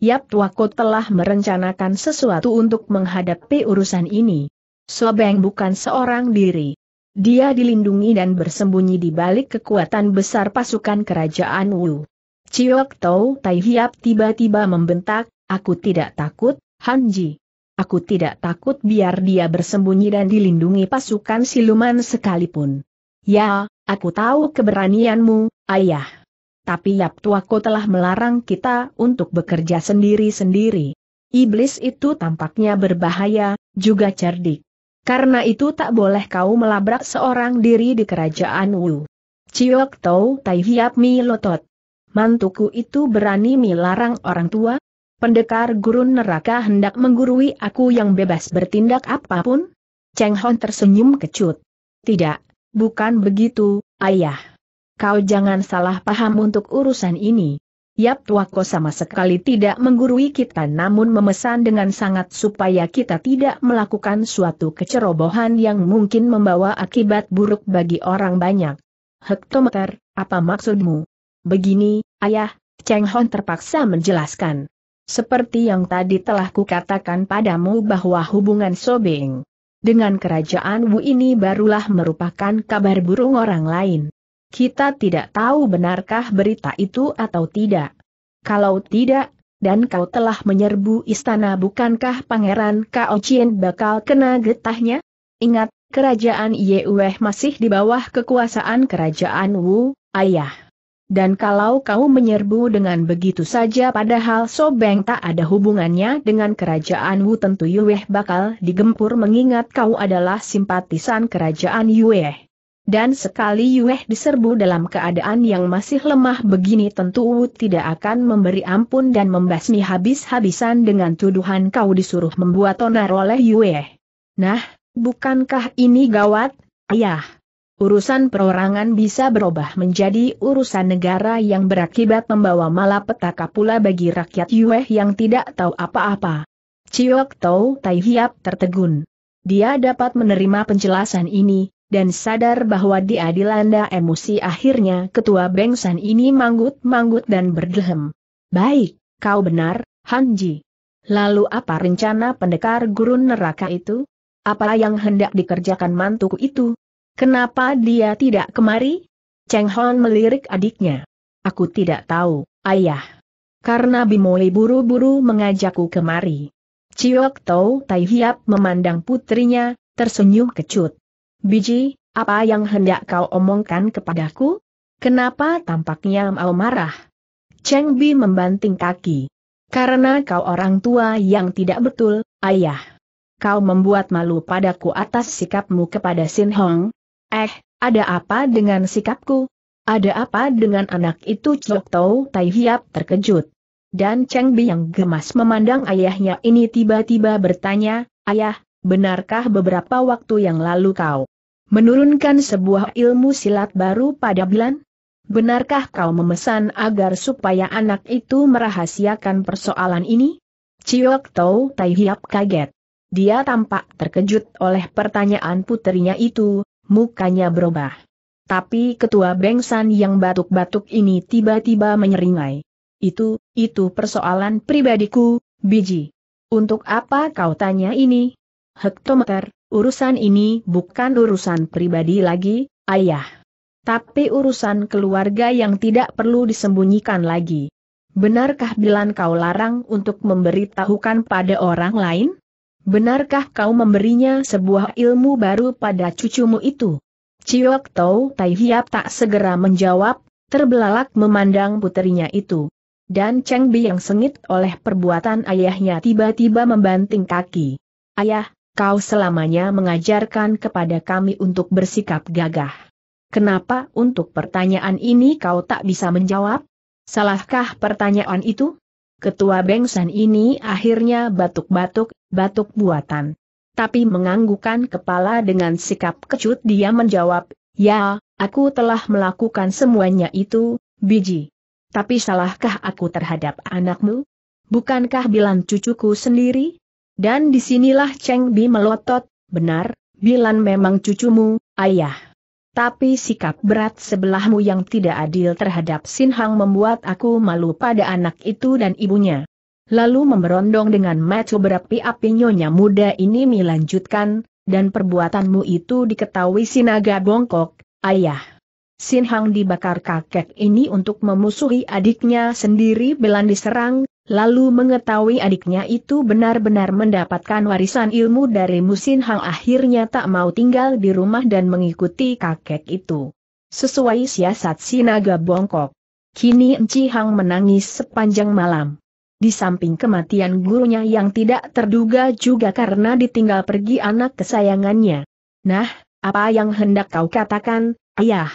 [SPEAKER 1] Yap Tuako telah merencanakan sesuatu untuk menghadapi urusan ini. Sobeng bukan seorang diri. Dia dilindungi dan bersembunyi di balik kekuatan besar pasukan kerajaan Wu. Ciok Tau Tai Hiap tiba-tiba membentak, aku tidak takut, Hanji. Aku tidak takut biar dia bersembunyi dan dilindungi pasukan siluman sekalipun. Ya, aku tahu keberanianmu, ayah. Tapi Yap Tuako telah melarang kita untuk bekerja sendiri-sendiri. Iblis itu tampaknya berbahaya, juga cerdik. Karena itu tak boleh kau melabrak seorang diri di kerajaan Wu. Ciok Tau Tai Hiap Mi Lotot. Mantuku itu berani melarang orang tua? Pendekar gurun neraka hendak menggurui aku yang bebas bertindak apapun? Cheng Hon tersenyum kecut. Tidak, bukan begitu, ayah. Kau jangan salah paham untuk urusan ini. Yap Tuako sama sekali tidak menggurui kita namun memesan dengan sangat supaya kita tidak melakukan suatu kecerobohan yang mungkin membawa akibat buruk bagi orang banyak. Hektometer, apa maksudmu? Begini, ayah, Cheng Hon terpaksa menjelaskan. Seperti yang tadi telah kukatakan padamu bahwa hubungan Sobeng dengan kerajaan Wu ini barulah merupakan kabar burung orang lain. Kita tidak tahu benarkah berita itu atau tidak. Kalau tidak, dan kau telah menyerbu istana bukankah Pangeran Kao Chien bakal kena getahnya? Ingat, kerajaan Yue masih di bawah kekuasaan kerajaan Wu, ayah. Dan kalau kau menyerbu dengan begitu saja padahal Sobeng tak ada hubungannya dengan kerajaan Wu tentu Yueh bakal digempur mengingat kau adalah simpatisan kerajaan Yueh. Dan sekali Yueh diserbu dalam keadaan yang masih lemah begini tentu Wu tidak akan memberi ampun dan membasmi habis-habisan dengan tuduhan kau disuruh membuat onar oleh Yueh. Nah, bukankah ini gawat, ayah? Urusan perorangan bisa berubah menjadi urusan negara yang berakibat membawa malapetaka pula bagi rakyat Yueh yang tidak tahu apa-apa. Ciok Tau Tai Hiap tertegun. Dia dapat menerima penjelasan ini, dan sadar bahwa dia dilanda emosi akhirnya ketua bengsan ini manggut-manggut dan berdehem. Baik, kau benar, Hanji. Lalu apa rencana pendekar gurun neraka itu? Apa yang hendak dikerjakan mantuku itu? Kenapa dia tidak kemari? Cheng Hon melirik adiknya. Aku tidak tahu, ayah. Karena Bimoli buru-buru mengajakku kemari. Ciok Tau Tai Hiap memandang putrinya, tersenyum kecut. Biji, apa yang hendak kau omongkan kepadaku? Kenapa tampaknya mau marah? Cheng Bi membanting kaki. Karena kau orang tua yang tidak betul, ayah. Kau membuat malu padaku atas sikapmu kepada Sin Hong. Eh, ada apa dengan sikapku? Ada apa dengan anak itu Chok Tau Tai Hiap terkejut. Dan Cheng Bi yang gemas memandang ayahnya ini tiba-tiba bertanya, Ayah, benarkah beberapa waktu yang lalu kau Menurunkan sebuah ilmu silat baru pada Bilan? Benarkah kau memesan agar supaya anak itu merahasiakan persoalan ini? Ciok Tau Tai Hiap kaget. Dia tampak terkejut oleh pertanyaan putrinya itu, mukanya berubah. Tapi ketua Bengsan yang batuk-batuk ini tiba-tiba menyeringai. Itu, itu persoalan pribadiku, biji. Untuk apa kau tanya ini? Hektometer, urusan ini bukan urusan pribadi lagi, ayah. Tapi urusan keluarga yang tidak perlu disembunyikan lagi. Benarkah bilang kau larang untuk memberitahukan pada orang lain? Benarkah kau memberinya sebuah ilmu baru pada cucumu itu? Ciyok Tau Tai Hiap tak segera menjawab, terbelalak memandang puterinya itu. Dan Cheng Bi yang sengit oleh perbuatan ayahnya tiba-tiba membanting kaki. Ayah, kau selamanya mengajarkan kepada kami untuk bersikap gagah. Kenapa untuk pertanyaan ini kau tak bisa menjawab? Salahkah pertanyaan itu? Ketua Bengsan ini akhirnya batuk-batuk, batuk buatan. Tapi menganggukan kepala dengan sikap kecut dia menjawab, Ya, aku telah melakukan semuanya itu, biji. Tapi salahkah aku terhadap anakmu? Bukankah bilang cucuku sendiri? Dan disinilah Cheng Bi melotot, benar, Bilan memang cucumu, ayah. Tapi sikap berat sebelahmu yang tidak adil terhadap Sin Hang membuat aku malu pada anak itu dan ibunya. Lalu memberondong dengan mata berapi-api nyonya muda ini melanjutkan, dan perbuatanmu itu diketahui Sinaga Bongkok, ayah. Sin Hang dibakar kakek ini untuk memusuhi adiknya sendiri Belan diserang, Lalu mengetahui adiknya itu benar-benar mendapatkan warisan ilmu dari Musin Hang akhirnya tak mau tinggal di rumah dan mengikuti kakek itu. Sesuai siasat Sinaga Bongkok. Kini Enci Hang menangis sepanjang malam. Di samping kematian gurunya yang tidak terduga juga karena ditinggal pergi anak kesayangannya. Nah, apa yang hendak kau katakan, ayah?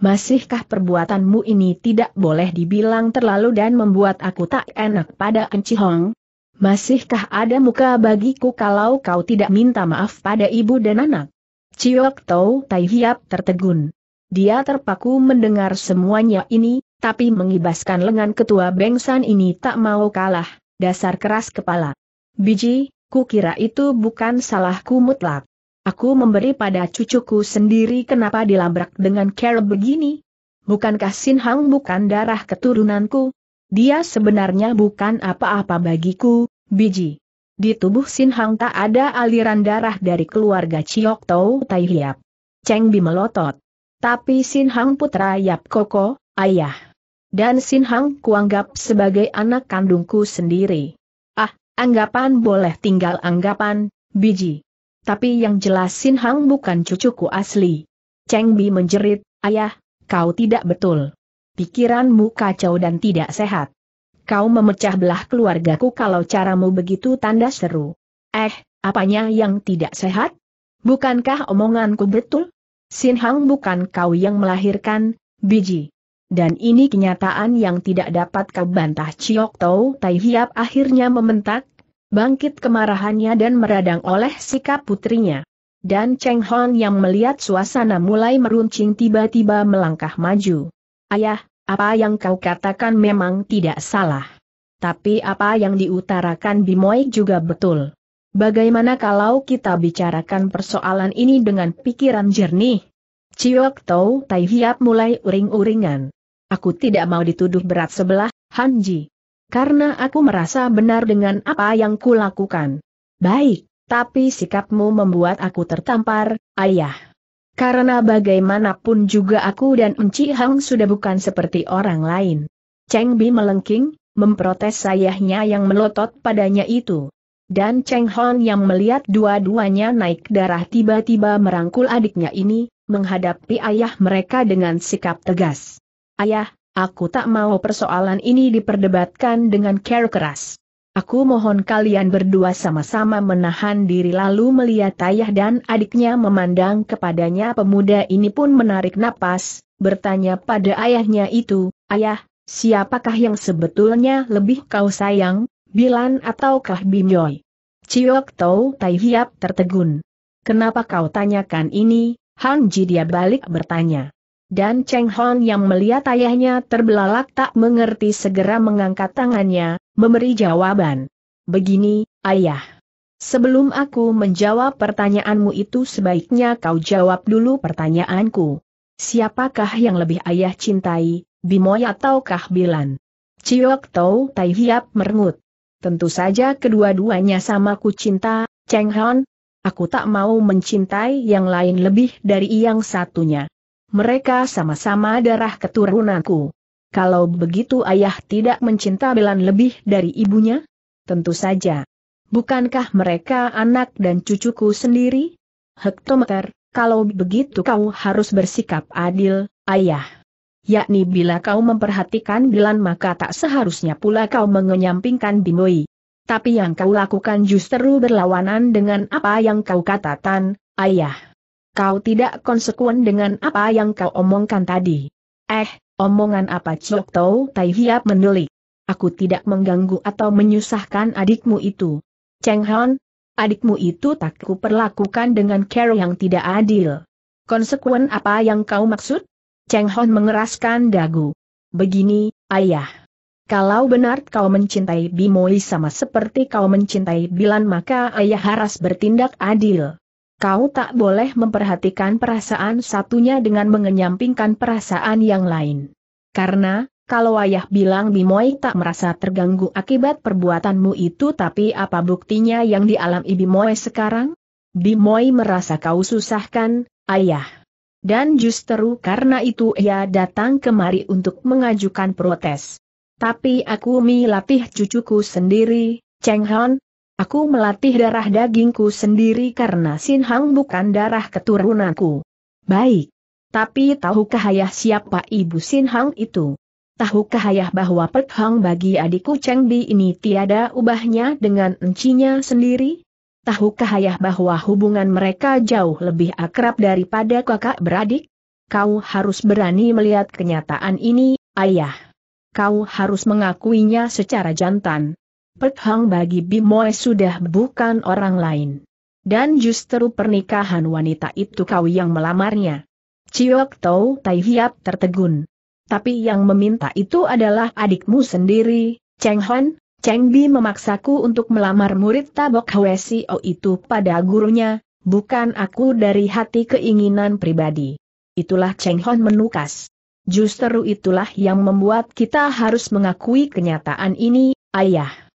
[SPEAKER 1] Masihkah perbuatanmu ini tidak boleh dibilang terlalu dan membuat aku tak enak pada Hong? Masihkah ada muka bagiku kalau kau tidak minta maaf pada ibu dan anak? Ciyok Tau Tai Hiap tertegun. Dia terpaku mendengar semuanya ini, tapi mengibaskan lengan ketua Bengsan ini tak mau kalah, dasar keras kepala. Biji, ku kira itu bukan salahku mutlak. Aku memberi pada cucuku sendiri kenapa dilabrak dengan cara begini? Bukankah Sin Hang bukan darah keturunanku? Dia sebenarnya bukan apa-apa bagiku, biji. Di tubuh Sin Hang tak ada aliran darah dari keluarga Chiok Tau Tai Hiap. Cheng Bi melotot. Tapi Sin Hang putra Yap Koko, ayah. Dan Sin Hang kuanggap sebagai anak kandungku sendiri. Ah, anggapan boleh tinggal anggapan, biji tapi yang jelas Sin Hang bukan cucuku asli. Cheng Bi menjerit, ayah, kau tidak betul. Pikiranmu kacau dan tidak sehat. Kau memecah belah keluargaku kalau caramu begitu tanda seru. Eh, apanya yang tidak sehat? Bukankah omonganku betul? Sin Hang bukan kau yang melahirkan, biji. Dan ini kenyataan yang tidak dapat kau bantah Ciok Tau Tai Hiap akhirnya mementak. Bangkit kemarahannya dan meradang oleh sikap putrinya. Dan Cheng Hon yang melihat suasana mulai meruncing tiba-tiba melangkah maju. Ayah, apa yang kau katakan memang tidak salah. Tapi apa yang diutarakan Bimoy juga betul. Bagaimana kalau kita bicarakan persoalan ini dengan pikiran jernih? Ciok Tau Tai Hiap mulai uring-uringan. Aku tidak mau dituduh berat sebelah, Hanji karena aku merasa benar dengan apa yang kulakukan. Baik, tapi sikapmu membuat aku tertampar, ayah. Karena bagaimanapun juga aku dan Enci Hang sudah bukan seperti orang lain. Cheng Bi melengking, memprotes sayahnya yang melotot padanya itu. Dan Cheng Hon yang melihat dua-duanya naik darah tiba-tiba merangkul adiknya ini, menghadapi ayah mereka dengan sikap tegas. Ayah, Aku tak mau persoalan ini diperdebatkan dengan care keras. Aku mohon kalian berdua sama-sama menahan diri lalu melihat ayah dan adiknya memandang kepadanya pemuda ini pun menarik napas, bertanya pada ayahnya itu, Ayah, siapakah yang sebetulnya lebih kau sayang, Bilan ataukah Bimyoi? Ciok Tau Tai Hiap tertegun. Kenapa kau tanyakan ini, Han Ji dia balik bertanya. Dan Cheng Hon yang melihat ayahnya terbelalak tak mengerti segera mengangkat tangannya, memberi jawaban. Begini, ayah. Sebelum aku menjawab pertanyaanmu itu sebaiknya kau jawab dulu pertanyaanku. Siapakah yang lebih ayah cintai, Bimoy ataukah Bilan? Ciyok Tau Tai Hiap merengut. Tentu saja kedua-duanya sama ku cinta, Cheng Hon, Aku tak mau mencintai yang lain lebih dari yang satunya mereka sama-sama darah keturunanku. Kalau begitu ayah tidak mencinta Belan lebih dari ibunya? Tentu saja. Bukankah mereka anak dan cucuku sendiri? Hektometer, kalau begitu kau harus bersikap adil, ayah. Yakni bila kau memperhatikan Belan maka tak seharusnya pula kau mengenyampingkan Bimoi. Tapi yang kau lakukan justru berlawanan dengan apa yang kau katakan, ayah. Kau tidak konsekuen dengan apa yang kau omongkan tadi. Eh, omongan apa Chok Tau Tai Hiap Aku tidak mengganggu atau menyusahkan adikmu itu. Cheng Han, adikmu itu tak kuperlakukan dengan care yang tidak adil. Konsekuen apa yang kau maksud? Cheng Hon mengeraskan dagu. Begini, ayah. Kalau benar kau mencintai Bimoi sama seperti kau mencintai Bilan maka ayah harus bertindak adil. Kau tak boleh memperhatikan perasaan satunya dengan mengenyampingkan perasaan yang lain. Karena, kalau ayah bilang Bimoi tak merasa terganggu akibat perbuatanmu itu tapi apa buktinya yang dialami Bimoy sekarang? Bimoi merasa kau susahkan, ayah. Dan justru karena itu ia datang kemari untuk mengajukan protes. Tapi aku milatih cucuku sendiri, Cheng Hon, Aku melatih darah dagingku sendiri karena Sin Hang bukan darah keturunanku. Baik. Tapi tahukah ayah siapa ibu Sin Hang itu? Tahukah ayah bahwa Pek Hang bagi adikku Cheng Bi ini tiada ubahnya dengan encinya sendiri? Tahukah ayah bahwa hubungan mereka jauh lebih akrab daripada kakak beradik? Kau harus berani melihat kenyataan ini, ayah. Kau harus mengakuinya secara jantan. Hang bagi Bimoy sudah bukan orang lain. Dan justru pernikahan wanita itu kau yang melamarnya. Ciok Tau Tai Hiap tertegun. Tapi yang meminta itu adalah adikmu sendiri, Cheng Hon, Cheng Bi memaksaku untuk melamar murid tabok O itu pada gurunya, bukan aku dari hati keinginan pribadi. Itulah Cheng Hon menukas. Justru itulah yang membuat kita harus mengakui kenyataan ini, ayah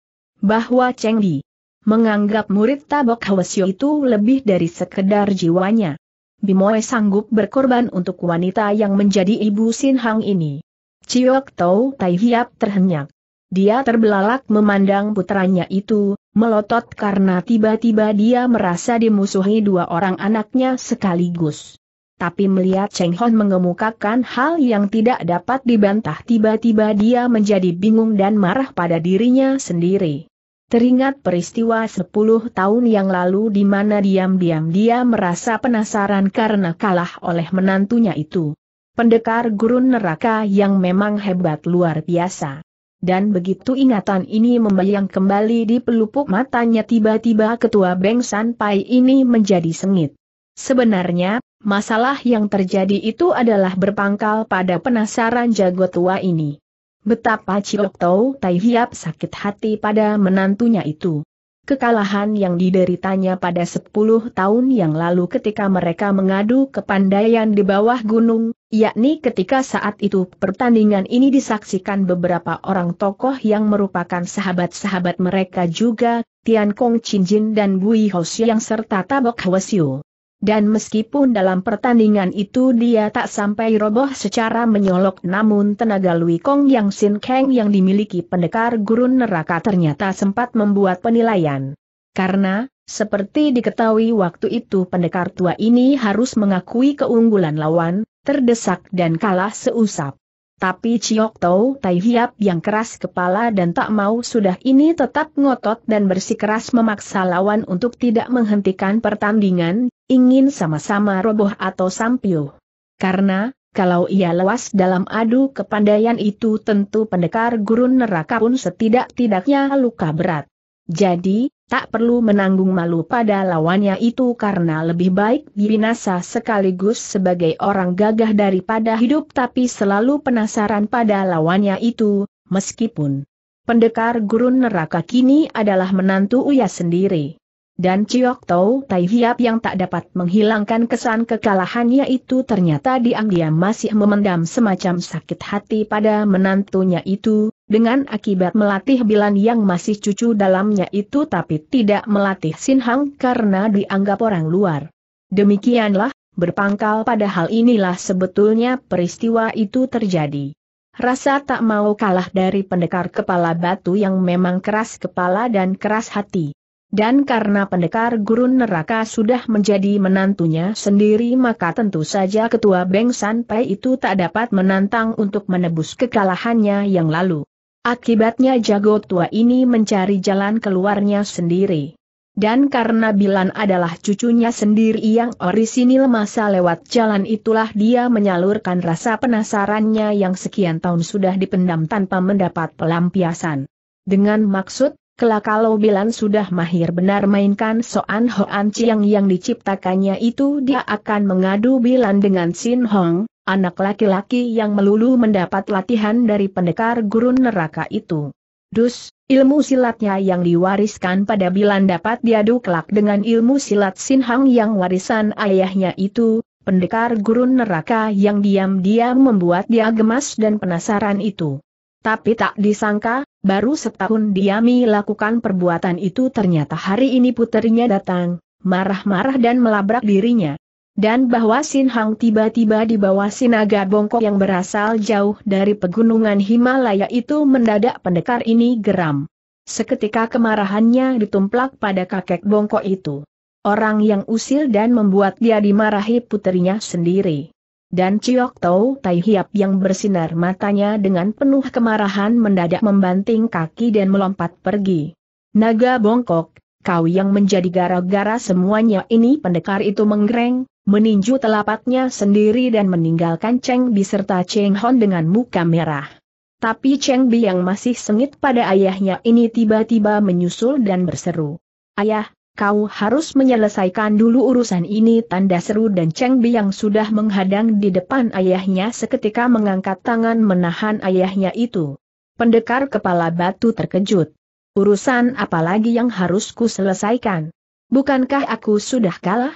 [SPEAKER 1] bahwa Cheng Di menganggap murid Tabok Hwasyo itu lebih dari sekedar jiwanya. Bimoe sanggup berkorban untuk wanita yang menjadi ibu Sin Hang ini. Ciok Tau Tai Hiap terhenyak. Dia terbelalak memandang putranya itu, melotot karena tiba-tiba dia merasa dimusuhi dua orang anaknya sekaligus. Tapi melihat Cheng Hon mengemukakan hal yang tidak dapat dibantah tiba-tiba dia menjadi bingung dan marah pada dirinya sendiri. Teringat peristiwa 10 tahun yang lalu di mana diam-diam dia merasa penasaran karena kalah oleh menantunya itu. Pendekar gurun neraka yang memang hebat luar biasa. Dan begitu ingatan ini membayang kembali di pelupuk matanya tiba-tiba ketua Beng Sanpai ini menjadi sengit. Sebenarnya, masalah yang terjadi itu adalah berpangkal pada penasaran jago tua ini. Betapa Ciok Tau Tai Hiap sakit hati pada menantunya itu. Kekalahan yang dideritanya pada 10 tahun yang lalu ketika mereka mengadu kepandaian di bawah gunung, yakni ketika saat itu pertandingan ini disaksikan beberapa orang tokoh yang merupakan sahabat-sahabat mereka juga, Tian Kong Chin Jin dan Bui Hoshi yang serta Tabok Hwasyu. Dan meskipun dalam pertandingan itu dia tak sampai roboh secara menyolok namun tenaga Lui Kong Yang Sin Kang yang dimiliki pendekar gurun neraka ternyata sempat membuat penilaian. Karena, seperti diketahui waktu itu pendekar tua ini harus mengakui keunggulan lawan, terdesak dan kalah seusap. Tapi Chiok Tau Tai Hiap yang keras kepala dan tak mau sudah ini tetap ngotot dan bersikeras memaksa lawan untuk tidak menghentikan pertandingan, ingin sama-sama roboh atau sampio. Karena, kalau ia lewas dalam adu kepandaian itu tentu pendekar gurun neraka pun setidak-tidaknya luka berat. Jadi, tak perlu menanggung malu pada lawannya itu karena lebih baik binasa sekaligus sebagai orang gagah daripada hidup tapi selalu penasaran pada lawannya itu, meskipun pendekar gurun neraka kini adalah menantu Uya sendiri dan Ciok Tau Tai Hiap yang tak dapat menghilangkan kesan kekalahannya itu ternyata diam-diam masih memendam semacam sakit hati pada menantunya itu, dengan akibat melatih Bilan yang masih cucu dalamnya itu tapi tidak melatih Sin Hang karena dianggap orang luar. Demikianlah, berpangkal pada hal inilah sebetulnya peristiwa itu terjadi. Rasa tak mau kalah dari pendekar kepala batu yang memang keras kepala dan keras hati. Dan karena pendekar gurun neraka sudah menjadi menantunya sendiri maka tentu saja ketua Beng Sanpai itu tak dapat menantang untuk menebus kekalahannya yang lalu. Akibatnya jago tua ini mencari jalan keluarnya sendiri. Dan karena Bilan adalah cucunya sendiri yang orisinil masa lewat jalan itulah dia menyalurkan rasa penasarannya yang sekian tahun sudah dipendam tanpa mendapat pelampiasan. Dengan maksud Kelak kalau Bilan sudah mahir benar mainkan Soan Hoan Chiang yang diciptakannya itu dia akan mengadu Bilan dengan Sin Hong, anak laki-laki yang melulu mendapat latihan dari pendekar gurun neraka itu. Dus, ilmu silatnya yang diwariskan pada Bilan dapat diadu kelak dengan ilmu silat Sin Hong yang warisan ayahnya itu, pendekar gurun neraka yang diam-diam membuat dia gemas dan penasaran itu. Tapi tak disangka, Baru setahun diami lakukan perbuatan itu ternyata hari ini puterinya datang, marah-marah dan melabrak dirinya. Dan bahwa Sin Hang tiba-tiba di bawah sinaga bongkok yang berasal jauh dari pegunungan Himalaya itu mendadak pendekar ini geram. Seketika kemarahannya ditumplak pada kakek bongkok itu. Orang yang usil dan membuat dia dimarahi puterinya sendiri. Dan Chiok Tau Tai Hiap yang bersinar matanya dengan penuh kemarahan mendadak membanting kaki dan melompat pergi. Naga bongkok, kau yang menjadi gara-gara semuanya ini pendekar itu menggereng, meninju telapaknya sendiri dan meninggalkan Cheng Bi serta Cheng Hon dengan muka merah. Tapi Cheng Bi yang masih sengit pada ayahnya ini tiba-tiba menyusul dan berseru. Ayah, kau harus menyelesaikan dulu urusan ini tanda seru dan Cheng Bi yang sudah menghadang di depan ayahnya seketika mengangkat tangan menahan ayahnya itu. Pendekar kepala batu terkejut. Urusan apalagi yang harus ku selesaikan? Bukankah aku sudah kalah?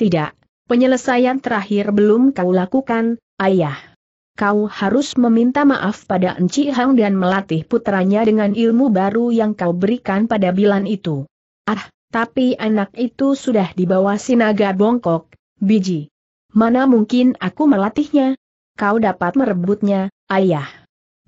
[SPEAKER 1] Tidak, penyelesaian terakhir belum kau lakukan, ayah. Kau harus meminta maaf pada Enci Hang dan melatih putranya dengan ilmu baru yang kau berikan pada Bilan itu. Ah, tapi anak itu sudah dibawa sinaga bongkok, biji. Mana mungkin aku melatihnya? Kau dapat merebutnya, ayah.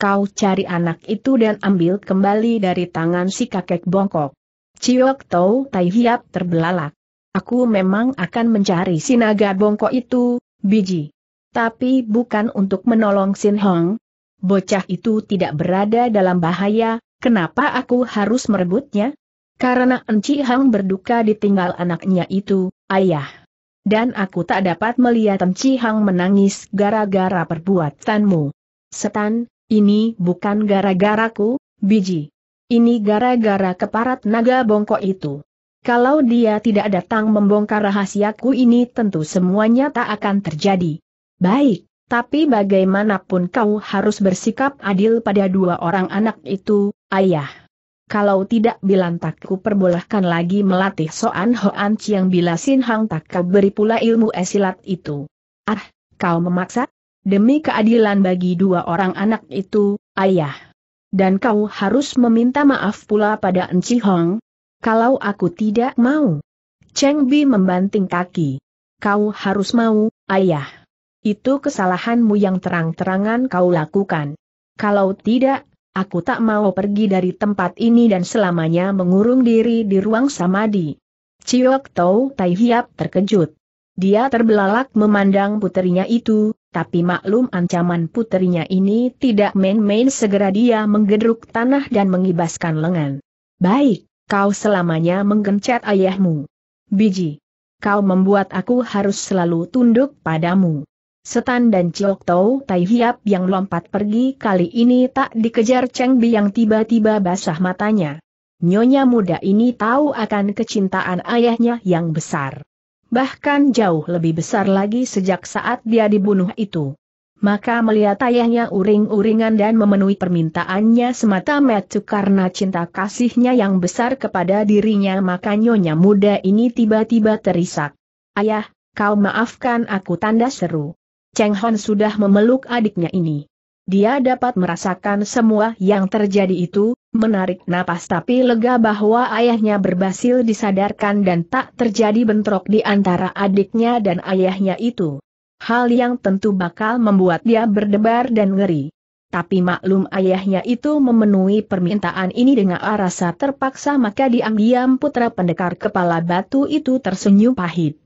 [SPEAKER 1] Kau cari anak itu dan ambil kembali dari tangan si kakek bongkok. Ciyok Tau Tai Hiap terbelalak. Aku memang akan mencari sinaga bongkok itu, biji. Tapi bukan untuk menolong Sin Hong. Bocah itu tidak berada dalam bahaya, kenapa aku harus merebutnya? Karena Enci Hang berduka ditinggal anaknya itu, ayah. Dan aku tak dapat melihat Enci Hang menangis gara-gara perbuatanmu. Setan, ini bukan gara-garaku, biji. Ini gara-gara keparat naga bongkok itu. Kalau dia tidak datang membongkar rahasiaku ini tentu semuanya tak akan terjadi. Baik, tapi bagaimanapun kau harus bersikap adil pada dua orang anak itu, ayah. Kalau tidak tak takku perbolehkan lagi melatih Soan Hoan Chiang bila Sin Hang tak kau beri pula ilmu esilat itu. Ah, kau memaksa? Demi keadilan bagi dua orang anak itu, ayah. Dan kau harus meminta maaf pula pada Enci Hong. Kalau aku tidak mau. Cheng Bi membanting kaki. Kau harus mau, ayah. Itu kesalahanmu yang terang-terangan kau lakukan. Kalau tidak, Aku tak mau pergi dari tempat ini dan selamanya mengurung diri di ruang samadi. Ciok Tau Tai Hiap terkejut. Dia terbelalak memandang puterinya itu, tapi maklum ancaman puterinya ini tidak main-main segera dia menggedruk tanah dan mengibaskan lengan. Baik, kau selamanya menggencet ayahmu. Biji. Kau membuat aku harus selalu tunduk padamu. Setan dan Ciok Tau Tai Hiap yang lompat pergi kali ini tak dikejar Cheng Bi yang tiba-tiba basah matanya. Nyonya muda ini tahu akan kecintaan ayahnya yang besar. Bahkan jauh lebih besar lagi sejak saat dia dibunuh itu. Maka melihat ayahnya uring-uringan dan memenuhi permintaannya semata-mata karena cinta kasihnya yang besar kepada dirinya maka nyonya muda ini tiba-tiba terisak. Ayah, kau maafkan aku tanda seru. Cheng Hon sudah memeluk adiknya ini. Dia dapat merasakan semua yang terjadi itu, menarik napas tapi lega bahwa ayahnya berhasil disadarkan dan tak terjadi bentrok di antara adiknya dan ayahnya itu. Hal yang tentu bakal membuat dia berdebar dan ngeri. Tapi maklum ayahnya itu memenuhi permintaan ini dengan rasa terpaksa maka diam-diam putra pendekar kepala batu itu tersenyum pahit.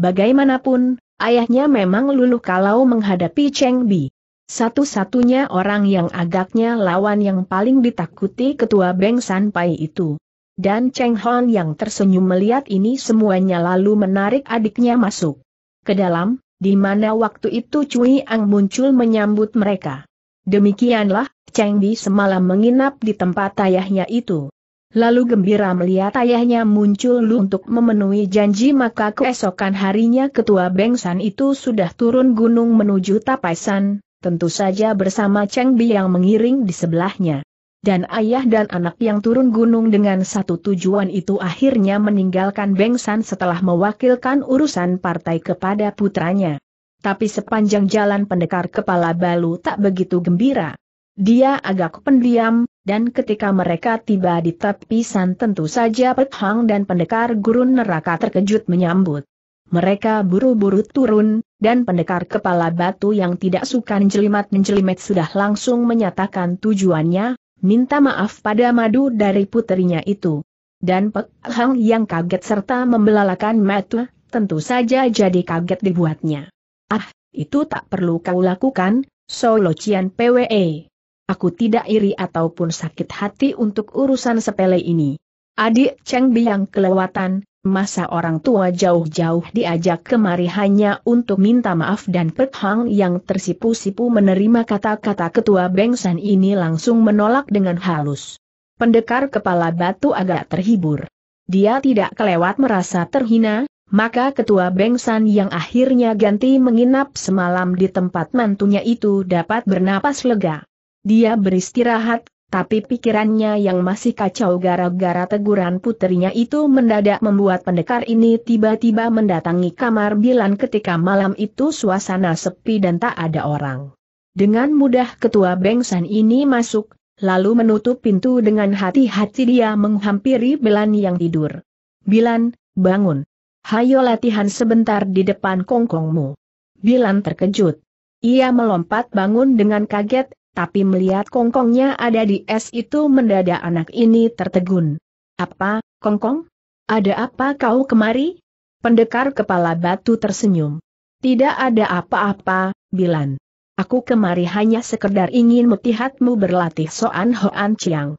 [SPEAKER 1] Bagaimanapun, Ayahnya memang luluh kalau menghadapi Cheng Bi. Satu-satunya orang yang agaknya lawan yang paling ditakuti ketua Beng San Pai itu. Dan Cheng Hon yang tersenyum melihat ini semuanya lalu menarik adiknya masuk ke dalam, di mana waktu itu Cui Ang muncul menyambut mereka. Demikianlah, Cheng Bi semalam menginap di tempat ayahnya itu. Lalu gembira melihat ayahnya muncul lu untuk memenuhi janji maka keesokan harinya ketua Bengsan itu sudah turun gunung menuju Tapaisan, tentu saja bersama Cheng Bi yang mengiring di sebelahnya. Dan ayah dan anak yang turun gunung dengan satu tujuan itu akhirnya meninggalkan Bengsan setelah mewakilkan urusan partai kepada putranya. Tapi sepanjang jalan pendekar kepala balu tak begitu gembira. Dia agak pendiam, dan ketika mereka tiba di tepisan tentu saja Hang dan pendekar gurun neraka terkejut menyambut. Mereka buru-buru turun, dan pendekar kepala batu yang tidak suka menjelimat menjelimet sudah langsung menyatakan tujuannya, minta maaf pada madu dari puterinya itu. Dan Pek Hang yang kaget serta membelalakan mata, tentu saja jadi kaget dibuatnya. Ah, itu tak perlu kau lakukan, Solo Cian PWE aku tidak iri ataupun sakit hati untuk urusan sepele ini. Adik Cheng Biang kelewatan, masa orang tua jauh-jauh diajak kemari hanya untuk minta maaf dan Pek Hang yang tersipu-sipu menerima kata-kata ketua Bengsan ini langsung menolak dengan halus. Pendekar kepala batu agak terhibur. Dia tidak kelewat merasa terhina, maka ketua Bengsan yang akhirnya ganti menginap semalam di tempat mantunya itu dapat bernapas lega. Dia beristirahat, tapi pikirannya yang masih kacau gara-gara teguran putrinya itu mendadak membuat pendekar ini tiba-tiba mendatangi kamar Bilan ketika malam itu suasana sepi dan tak ada orang. Dengan mudah ketua Bengsan ini masuk, lalu menutup pintu dengan hati-hati dia menghampiri Bilan yang tidur. Bilan, bangun. Hayo latihan sebentar di depan kongkongmu. Bilan terkejut. Ia melompat bangun dengan kaget, tapi melihat kongkongnya ada di es itu mendadak anak ini tertegun. Apa, kongkong? Ada apa kau kemari? Pendekar kepala batu tersenyum. Tidak ada apa-apa, Bilan. Aku kemari hanya sekedar ingin melihatmu berlatih Soan Hoan Chiang.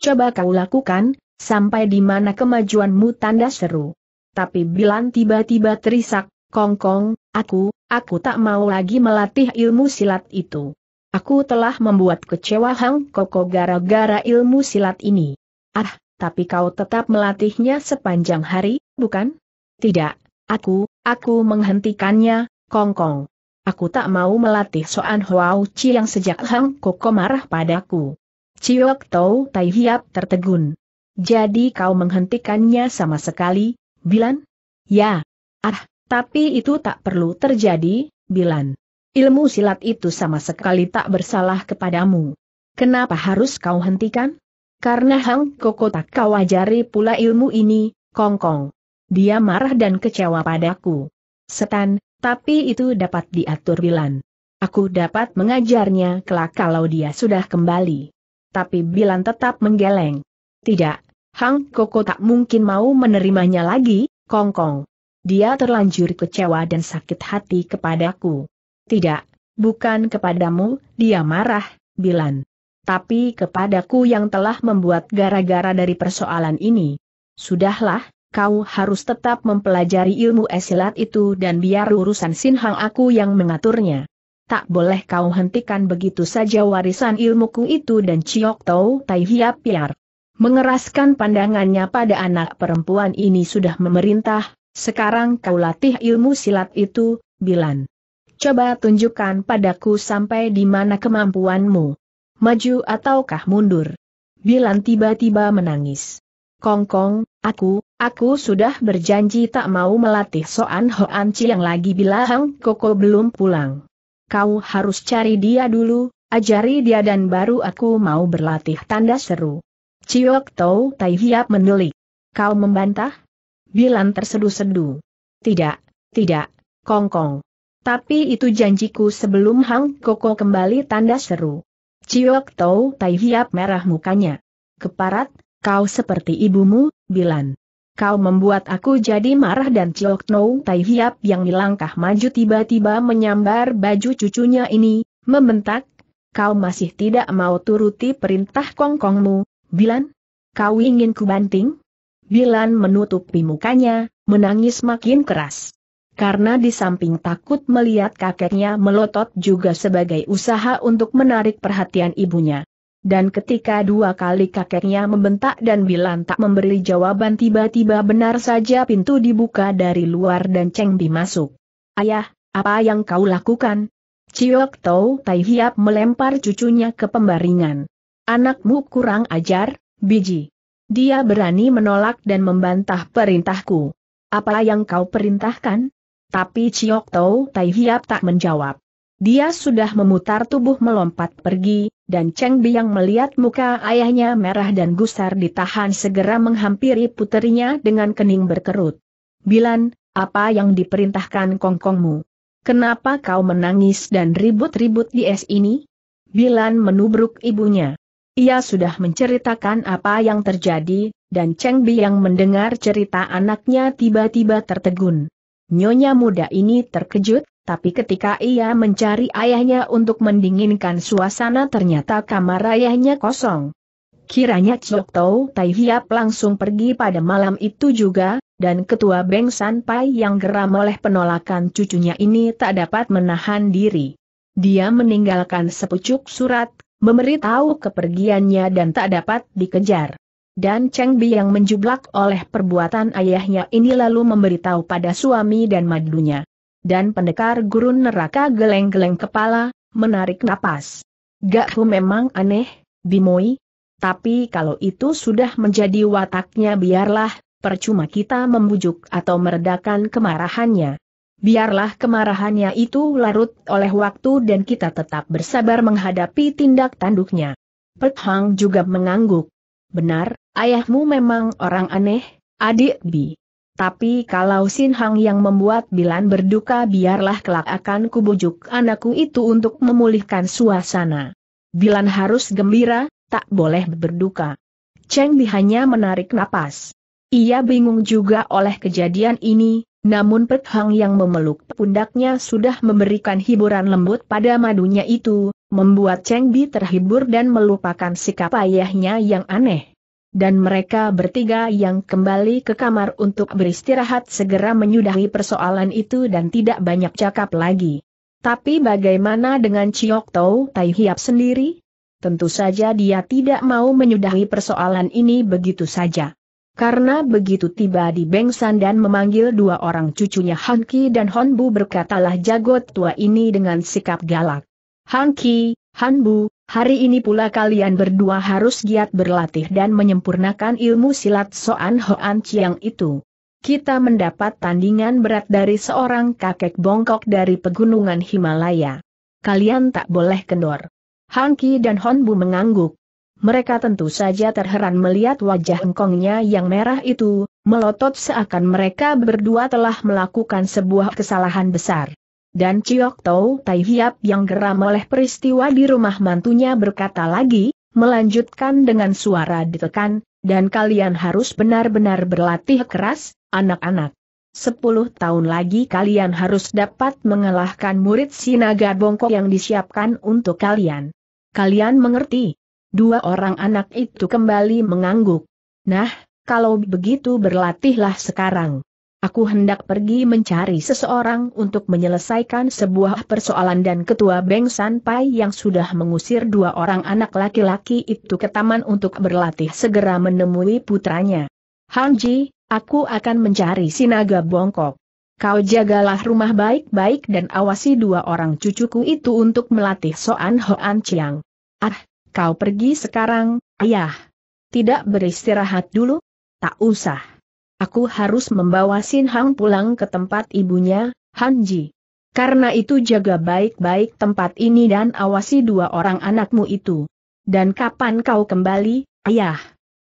[SPEAKER 1] Coba kau lakukan, sampai di mana kemajuanmu tanda seru. Tapi Bilan tiba-tiba terisak, kongkong, aku, aku tak mau lagi melatih ilmu silat itu. Aku telah membuat kecewa Hang Koko gara-gara ilmu silat ini. Ah, tapi kau tetap melatihnya sepanjang hari, bukan? Tidak, aku, aku menghentikannya, Kong Kong. Aku tak mau melatih Soan Huao Chi yang sejak Hang Koko marah padaku. Ciok Tau Tai Hiap tertegun. Jadi kau menghentikannya sama sekali, Bilan? Ya. Ah, tapi itu tak perlu terjadi, Bilan. Ilmu silat itu sama sekali tak bersalah kepadamu. Kenapa harus kau hentikan? Karena Hang Koko tak kau ajari pula ilmu ini, kongkong. Dia marah dan kecewa padaku. Setan, tapi itu dapat diatur Bilan. Aku dapat mengajarnya kelak kalau dia sudah kembali. Tapi Bilan tetap menggeleng. Tidak, Hang Koko tak mungkin mau menerimanya lagi, kongkong. Dia terlanjur kecewa dan sakit hati kepadaku. Tidak, bukan kepadamu, dia marah, Bilan. Tapi kepadaku yang telah membuat gara-gara dari persoalan ini. Sudahlah, kau harus tetap mempelajari ilmu esilat itu dan biar urusan Sinhang aku yang mengaturnya. Tak boleh kau hentikan begitu saja warisan ilmuku itu dan Ciok Tau Tai Hiap Piar. Mengeraskan pandangannya pada anak perempuan ini sudah memerintah, sekarang kau latih ilmu silat itu, Bilan. Coba tunjukkan padaku sampai di mana kemampuanmu. Maju ataukah mundur? Bilan tiba-tiba menangis. Kongkong, aku, aku sudah berjanji tak mau melatih Soan Hoan Chi yang lagi bilang Koko belum pulang. Kau harus cari dia dulu, ajari dia dan baru aku mau berlatih tanda seru. Ciok Tau Tai Hiap menelik. Kau membantah? Bilan terseduh-seduh. Tidak, tidak, Kongkong. Tapi itu janjiku sebelum Hang Koko kembali tanda seru. Ciok Tau Tai Hiap merah mukanya. Keparat, kau seperti ibumu, Bilan. Kau membuat aku jadi marah dan Ciok Tau Tai Hiap yang melangkah maju tiba-tiba menyambar baju cucunya ini, membentak, kau masih tidak mau turuti perintah kongkongmu, Bilan? Kau ingin ku banting? Bilan menutupi mukanya, menangis makin keras karena di samping takut melihat kakeknya melotot juga sebagai usaha untuk menarik perhatian ibunya. Dan ketika dua kali kakeknya membentak dan bilang tak memberi jawaban tiba-tiba benar saja pintu dibuka dari luar dan Cheng Bi masuk. Ayah, apa yang kau lakukan? Ciok Tau Tai Hiap melempar cucunya ke pembaringan. Anakmu kurang ajar, biji. Dia berani menolak dan membantah perintahku. Apa yang kau perintahkan? Tapi Chiok Tau Tai Hiap tak menjawab. Dia sudah memutar tubuh melompat pergi, dan Cheng Biang melihat muka ayahnya merah dan gusar ditahan segera menghampiri puterinya dengan kening berkerut. Bilan, apa yang diperintahkan kongkongmu? Kenapa kau menangis dan ribut-ribut di es ini? Bilan menubruk ibunya. Ia sudah menceritakan apa yang terjadi, dan Cheng Biang mendengar cerita anaknya tiba-tiba tertegun. Nyonya muda ini terkejut, tapi ketika ia mencari ayahnya untuk mendinginkan suasana ternyata kamar ayahnya kosong. Kiranya Chok Tau Tai Hiap langsung pergi pada malam itu juga, dan ketua Beng San Pai yang geram oleh penolakan cucunya ini tak dapat menahan diri. Dia meninggalkan sepucuk surat, memberitahu kepergiannya dan tak dapat dikejar. Dan Cheng Bi yang menjublak oleh perbuatan ayahnya ini lalu memberitahu pada suami dan madunya. Dan pendekar gurun neraka geleng-geleng kepala, menarik napas. Gak hu memang aneh, Bimoi. Tapi kalau itu sudah menjadi wataknya biarlah, percuma kita membujuk atau meredakan kemarahannya. Biarlah kemarahannya itu larut oleh waktu dan kita tetap bersabar menghadapi tindak tanduknya. Pet Hang juga mengangguk. Benar, ayahmu memang orang aneh, adik Bi. Tapi kalau Sin Hang yang membuat Bilan berduka biarlah kelak akan kubujuk anakku itu untuk memulihkan suasana. Bilan harus gembira, tak boleh berduka. Cheng Li hanya menarik napas. Ia bingung juga oleh kejadian ini, namun Pek Hang yang memeluk pundaknya sudah memberikan hiburan lembut pada madunya itu, membuat Cheng Bi terhibur dan melupakan sikap ayahnya yang aneh. Dan mereka bertiga yang kembali ke kamar untuk beristirahat segera menyudahi persoalan itu dan tidak banyak cakap lagi. Tapi bagaimana dengan Chiok Tau Tai Hiap sendiri? Tentu saja dia tidak mau menyudahi persoalan ini begitu saja. Karena begitu tiba di Bengsan dan memanggil dua orang cucunya Hanki dan Honbu berkatalah jago tua ini dengan sikap galak. Han Ki, Han Bu, hari ini pula kalian berdua harus giat berlatih dan menyempurnakan ilmu silat Soan Hoan Chiang itu. Kita mendapat tandingan berat dari seorang kakek bongkok dari pegunungan Himalaya. Kalian tak boleh kendor. Han Ki dan Han Bu mengangguk. Mereka tentu saja terheran melihat wajah engkongnya yang merah itu, melotot seakan mereka berdua telah melakukan sebuah kesalahan besar. Dan Ciok Tau Tai Hiap yang geram oleh peristiwa di rumah mantunya berkata lagi, melanjutkan dengan suara ditekan, dan kalian harus benar-benar berlatih keras, anak-anak. Sepuluh tahun lagi kalian harus dapat mengalahkan murid sinaga bongkok yang disiapkan untuk kalian. Kalian mengerti? Dua orang anak itu kembali mengangguk. Nah, kalau begitu berlatihlah sekarang. Aku hendak pergi mencari seseorang untuk menyelesaikan sebuah persoalan dan ketua Beng Sanpai yang sudah mengusir dua orang anak laki-laki itu ke taman untuk berlatih segera menemui putranya. Hanji, aku akan mencari Sinaga Bongkok. Kau jagalah rumah baik-baik dan awasi dua orang cucuku itu untuk melatih Soan Hoan Chiang. Ah, kau pergi sekarang, ayah. Tidak beristirahat dulu? Tak usah. Aku harus membawa Sin Hang pulang ke tempat ibunya, Han Ji. Karena itu jaga baik-baik tempat ini dan awasi dua orang anakmu itu. Dan kapan kau kembali, ayah?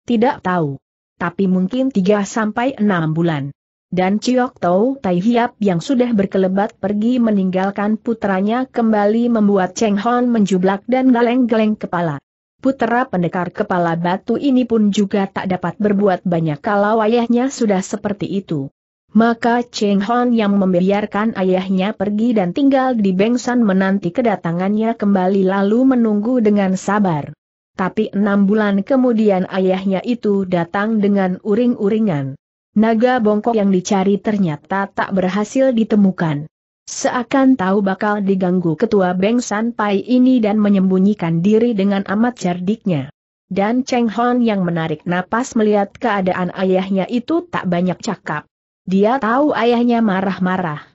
[SPEAKER 1] Tidak tahu. Tapi mungkin 3 sampai 6 bulan. Dan Chiok Tau Tai Hiap yang sudah berkelebat pergi meninggalkan putranya kembali membuat Cheng Hon menjublak dan galeng-galeng kepala. Putera pendekar kepala batu ini pun juga tak dapat berbuat banyak kalau ayahnya sudah seperti itu. Maka Cheng Hon yang membiarkan ayahnya pergi dan tinggal di Bengsan menanti kedatangannya kembali lalu menunggu dengan sabar. Tapi enam bulan kemudian ayahnya itu datang dengan uring-uringan. Naga bongkok yang dicari ternyata tak berhasil ditemukan. Seakan tahu bakal diganggu ketua Beng sampai ini dan menyembunyikan diri dengan amat cerdiknya. Dan Cheng Hon yang menarik napas melihat keadaan ayahnya itu tak banyak cakap. Dia tahu ayahnya marah-marah.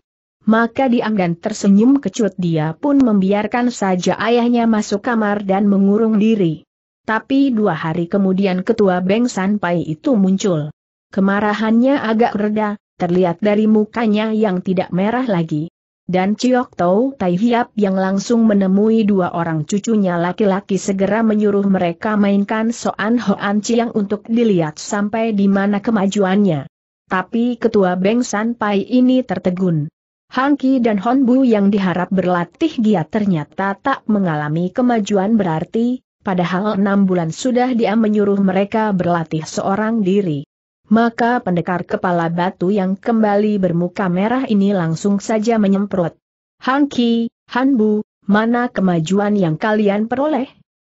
[SPEAKER 1] Maka diam dan tersenyum kecut dia pun membiarkan saja ayahnya masuk kamar dan mengurung diri. Tapi dua hari kemudian ketua Beng sampai itu muncul. Kemarahannya agak reda, terlihat dari mukanya yang tidak merah lagi. Dan Ciok Tau Tai Hiap yang langsung menemui dua orang cucunya laki-laki segera menyuruh mereka mainkan Soan Hoan Chiang untuk dilihat sampai di mana kemajuannya. Tapi ketua Beng San Pai ini tertegun. Hanki dan Honbu yang diharap berlatih giat ternyata tak mengalami kemajuan berarti, padahal enam bulan sudah dia menyuruh mereka berlatih seorang diri maka pendekar kepala batu yang kembali bermuka merah ini langsung saja menyemprot. Han Ki, Han Bu, mana kemajuan yang kalian peroleh?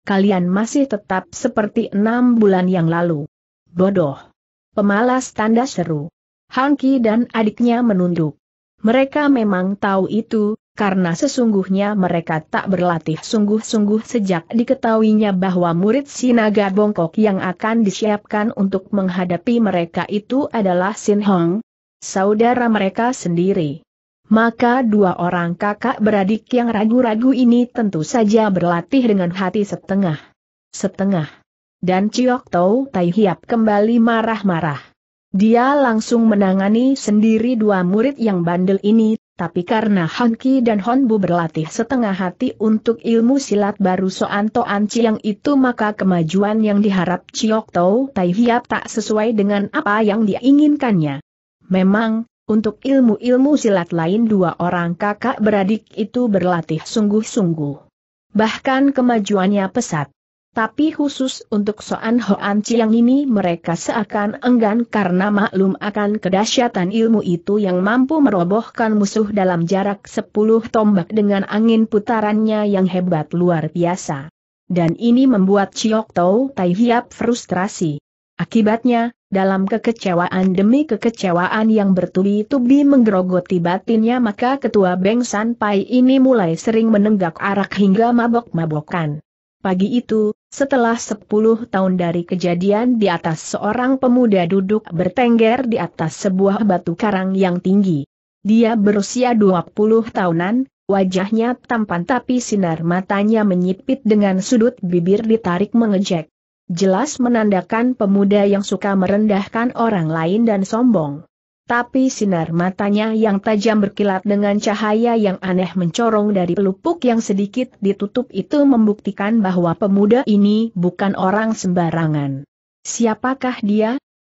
[SPEAKER 1] Kalian masih tetap seperti enam bulan yang lalu. Bodoh. Pemalas tanda seru. Han Ki dan adiknya menunduk. Mereka memang tahu itu, karena sesungguhnya mereka tak berlatih sungguh-sungguh sejak diketahuinya bahwa murid Sinaga Bongkok yang akan disiapkan untuk menghadapi mereka itu adalah Sin Hong, saudara mereka sendiri. Maka dua orang kakak beradik yang ragu-ragu ini tentu saja berlatih dengan hati setengah. Setengah. Dan Ciok Tau Tai Hiap kembali marah-marah. Dia langsung menangani sendiri dua murid yang bandel ini tapi karena Han Ki dan Hon Bu berlatih setengah hati untuk ilmu silat baru Soan Toan Chiang itu maka kemajuan yang diharap Chiok Tau Tai Hiap tak sesuai dengan apa yang diinginkannya. Memang, untuk ilmu-ilmu silat lain dua orang kakak beradik itu berlatih sungguh-sungguh. Bahkan kemajuannya pesat. Tapi khusus untuk Soan Hoan Chiang ini mereka seakan enggan karena maklum akan kedahsyatan ilmu itu yang mampu merobohkan musuh dalam jarak 10 tombak dengan angin putarannya yang hebat luar biasa. Dan ini membuat Chiok Tau Tai Hiap frustrasi. Akibatnya, dalam kekecewaan demi kekecewaan yang bertubi-tubi menggerogoti batinnya maka ketua Beng San Pai ini mulai sering menenggak arak hingga mabok-mabokan. Pagi itu, setelah sepuluh tahun dari kejadian di atas seorang pemuda duduk bertengger di atas sebuah batu karang yang tinggi. Dia berusia dua puluh tahunan, wajahnya tampan tapi sinar matanya menyipit dengan sudut bibir ditarik mengejek. Jelas menandakan pemuda yang suka merendahkan orang lain dan sombong. Tapi sinar matanya yang tajam berkilat dengan cahaya yang aneh mencorong dari pelupuk yang sedikit ditutup itu membuktikan bahwa pemuda ini bukan orang sembarangan. Siapakah dia?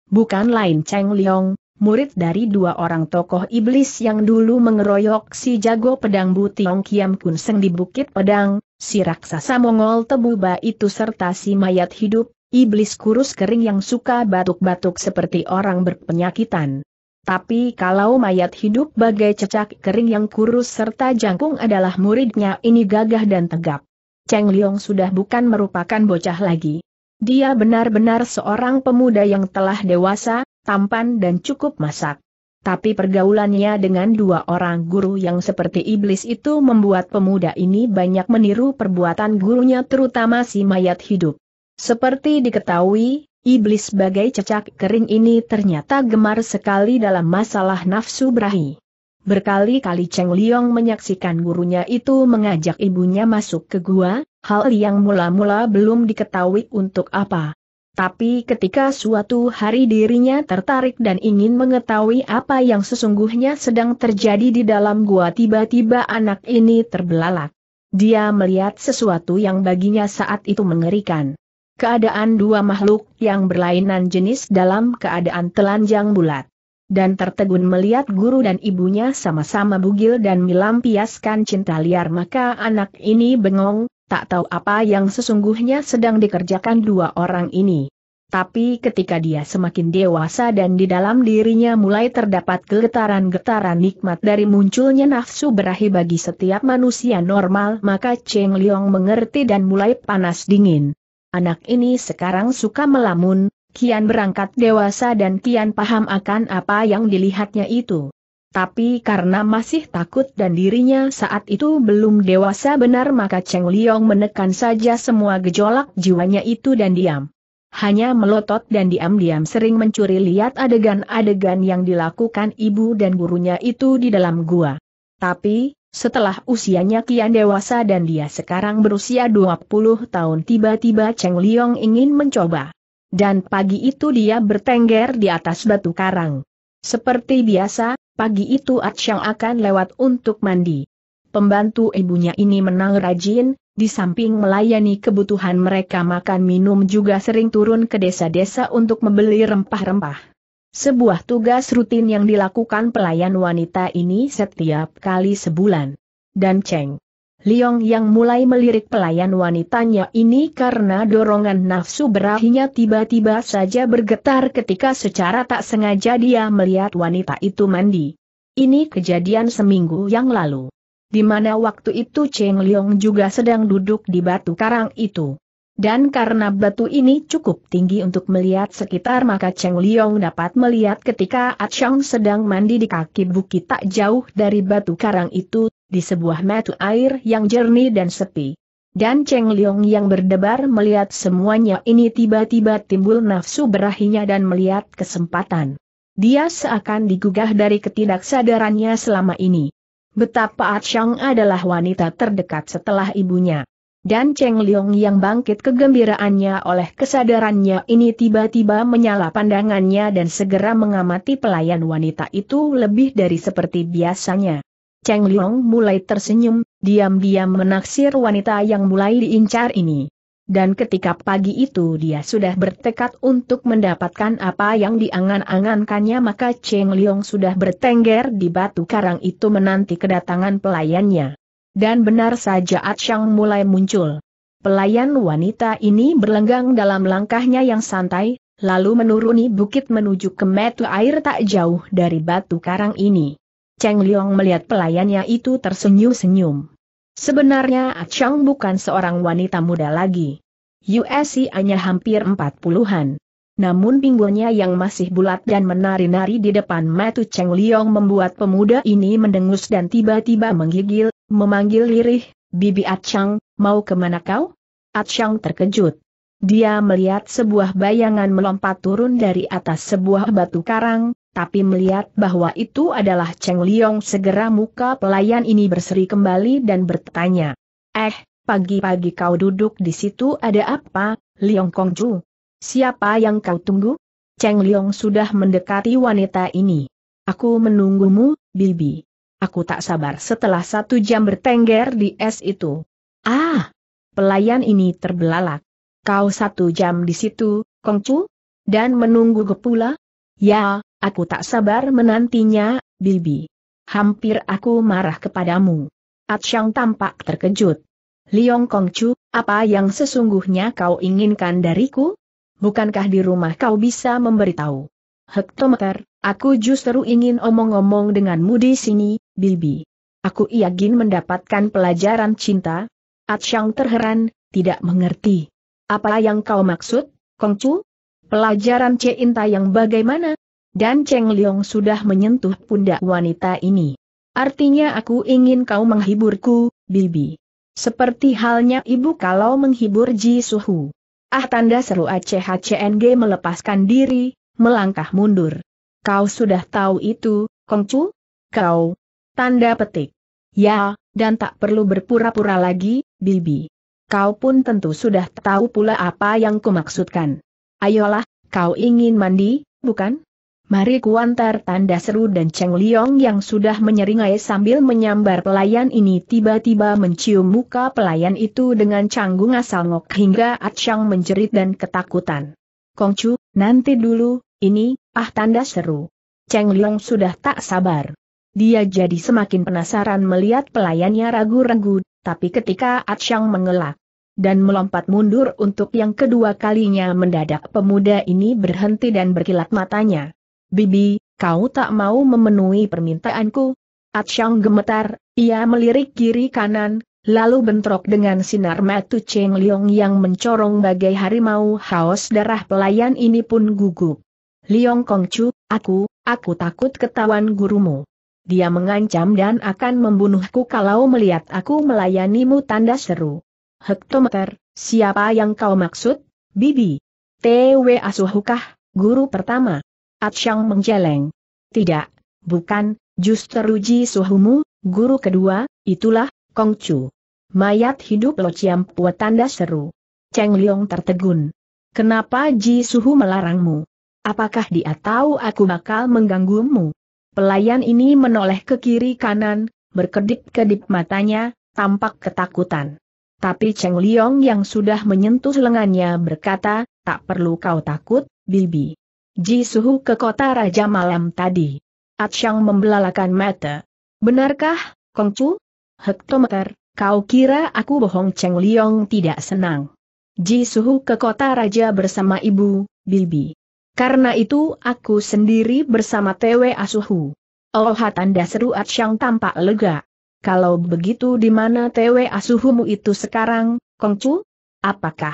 [SPEAKER 1] Bukan lain Cheng Liong, murid dari dua orang tokoh iblis yang dulu mengeroyok si jago pedang Butiong Kiam Kun Seng di Bukit Pedang, si raksasa Mongol Tebuba itu serta si mayat hidup, iblis kurus kering yang suka batuk-batuk seperti orang berpenyakitan. Tapi kalau mayat hidup bagai cecak kering yang kurus serta jangkung adalah muridnya ini gagah dan tegap. Cheng Liong sudah bukan merupakan bocah lagi. Dia benar-benar seorang pemuda yang telah dewasa, tampan dan cukup masak. Tapi pergaulannya dengan dua orang guru yang seperti iblis itu membuat pemuda ini banyak meniru perbuatan gurunya terutama si mayat hidup. Seperti diketahui, Iblis sebagai cecak kering ini ternyata gemar sekali dalam masalah nafsu berahi. Berkali-kali Cheng Liong menyaksikan gurunya itu mengajak ibunya masuk ke gua, hal yang mula-mula belum diketahui untuk apa. Tapi ketika suatu hari dirinya tertarik dan ingin mengetahui apa yang sesungguhnya sedang terjadi di dalam gua tiba-tiba anak ini terbelalak. Dia melihat sesuatu yang baginya saat itu mengerikan keadaan dua makhluk yang berlainan jenis dalam keadaan telanjang bulat. Dan tertegun melihat guru dan ibunya sama-sama bugil dan melampiaskan cinta liar maka anak ini bengong, tak tahu apa yang sesungguhnya sedang dikerjakan dua orang ini. Tapi ketika dia semakin dewasa dan di dalam dirinya mulai terdapat getaran-getaran nikmat dari munculnya nafsu berahi bagi setiap manusia normal maka Cheng Liong mengerti dan mulai panas dingin anak ini sekarang suka melamun, kian berangkat dewasa dan kian paham akan apa yang dilihatnya itu. Tapi karena masih takut dan dirinya saat itu belum dewasa benar maka Cheng Liong menekan saja semua gejolak jiwanya itu dan diam. Hanya melotot dan diam-diam sering mencuri lihat adegan-adegan yang dilakukan ibu dan gurunya itu di dalam gua. Tapi, setelah usianya kian dewasa dan dia sekarang berusia 20 tahun tiba-tiba Cheng Liong ingin mencoba. Dan pagi itu dia bertengger di atas batu karang. Seperti biasa, pagi itu Atsang akan lewat untuk mandi. Pembantu ibunya ini menang rajin, di samping melayani kebutuhan mereka makan minum juga sering turun ke desa-desa untuk membeli rempah-rempah. Sebuah tugas rutin yang dilakukan pelayan wanita ini setiap kali sebulan. Dan Cheng Liong yang mulai melirik pelayan wanitanya ini karena dorongan nafsu berahinya tiba-tiba saja bergetar ketika secara tak sengaja dia melihat wanita itu mandi. Ini kejadian seminggu yang lalu. Di mana waktu itu Cheng Liong juga sedang duduk di batu karang itu. Dan karena batu ini cukup tinggi untuk melihat sekitar maka Cheng Liong dapat melihat ketika Achong sedang mandi di kaki bukit tak jauh dari batu karang itu, di sebuah mata air yang jernih dan sepi. Dan Cheng Liong yang berdebar melihat semuanya ini tiba-tiba timbul nafsu berahinya dan melihat kesempatan. Dia seakan digugah dari ketidaksadarannya selama ini. Betapa Achong adalah wanita terdekat setelah ibunya. Dan Cheng Liong yang bangkit kegembiraannya oleh kesadarannya ini tiba-tiba menyala pandangannya dan segera mengamati pelayan wanita itu lebih dari seperti biasanya. Cheng Liong mulai tersenyum, diam-diam menaksir wanita yang mulai diincar ini. Dan ketika pagi itu dia sudah bertekad untuk mendapatkan apa yang diangan-angankannya maka Cheng Liong sudah bertengger di batu karang itu menanti kedatangan pelayannya. Dan benar saja Atsyang mulai muncul. Pelayan wanita ini berlenggang dalam langkahnya yang santai, lalu menuruni bukit menuju ke metu air tak jauh dari batu karang ini. Cheng Liong melihat pelayannya itu tersenyum-senyum. Sebenarnya Atsyang bukan seorang wanita muda lagi. USI hanya hampir empat puluhan. Namun pinggulnya yang masih bulat dan menari-nari di depan metu Cheng Liong membuat pemuda ini mendengus dan tiba-tiba menggigil, Memanggil lirih, Bibi Atchang, mau kemana kau? Atchang terkejut. Dia melihat sebuah bayangan melompat turun dari atas sebuah batu karang, tapi melihat bahwa itu adalah Cheng Liong segera muka pelayan ini berseri kembali dan bertanya. Eh, pagi-pagi kau duduk di situ ada apa, Liong Kongju? Siapa yang kau tunggu? Cheng Liong sudah mendekati wanita ini. Aku menunggumu, Bibi. Aku tak sabar setelah satu jam bertengger di es itu. Ah! Pelayan ini terbelalak. Kau satu jam di situ, Kongcu? Dan menunggu gepula? Ya, aku tak sabar menantinya, Bibi. Hampir aku marah kepadamu. Atsyang tampak terkejut. Liong Kongcu, apa yang sesungguhnya kau inginkan dariku? Bukankah di rumah kau bisa memberitahu? Hektometer, aku justru ingin omong-omong denganmu di sini, Bibi. Aku yakin mendapatkan pelajaran cinta. Atsyang terheran, tidak mengerti. Apa yang kau maksud, Kongcu? Pelajaran cinta yang bagaimana? Dan Cheng Liong sudah menyentuh pundak wanita ini. Artinya aku ingin kau menghiburku, Bibi. Seperti halnya ibu kalau menghibur Ji Suhu. Ah tanda seru ACHCNG melepaskan diri, melangkah mundur. Kau sudah tahu itu, Kongcu? Kau, Tanda petik. Ya, dan tak perlu berpura-pura lagi, Bibi. Kau pun tentu sudah tahu pula apa yang kumaksudkan. Ayolah, kau ingin mandi, bukan? Mari kuantar tanda seru dan Cheng Liong yang sudah menyeringai sambil menyambar pelayan ini tiba-tiba mencium muka pelayan itu dengan canggung asal ngok hingga Achang menjerit dan ketakutan. Kongcu, nanti dulu, ini, ah tanda seru. Cheng Liong sudah tak sabar. Dia jadi semakin penasaran melihat pelayannya ragu-ragu, tapi ketika Atsyang mengelak dan melompat mundur untuk yang kedua kalinya mendadak pemuda ini berhenti dan berkilat matanya. Bibi, kau tak mau memenuhi permintaanku? Atsyang gemetar, ia melirik kiri kanan, lalu bentrok dengan sinar matu Cheng Liong yang mencorong bagai harimau haus darah pelayan ini pun gugup. Liong Kongcu, aku, aku takut ketahuan gurumu. Dia mengancam dan akan membunuhku kalau melihat aku melayanimu tanda seru. Hektometer, siapa yang kau maksud? Bibi. T.W. Asuhukah, guru pertama? Atsyang menjeleng. Tidak, bukan, justru Ji Suhumu, guru kedua, itulah, Kongcu. Mayat hidup Lo ciam puat tanda seru. Cheng Liong tertegun. Kenapa Ji Suhu melarangmu? Apakah dia tahu aku bakal mengganggumu? Pelayan ini menoleh ke kiri kanan, berkedip-kedip matanya, tampak ketakutan. Tapi Cheng Liong yang sudah menyentuh lengannya berkata, tak perlu kau takut, Bibi. Ji Suhu ke kota Raja Malam tadi. Atsyang membelalakan mata. Benarkah, Kongcu? Hektometer, kau kira aku bohong Cheng Liong tidak senang. Ji Suhu ke kota Raja bersama ibu, Bibi. Karena itu aku sendiri bersama TW Asuhu. Oh tanda seru Atsyang tampak lega. Kalau begitu di mana TW Asuhumu itu sekarang, Kongcu? Apakah?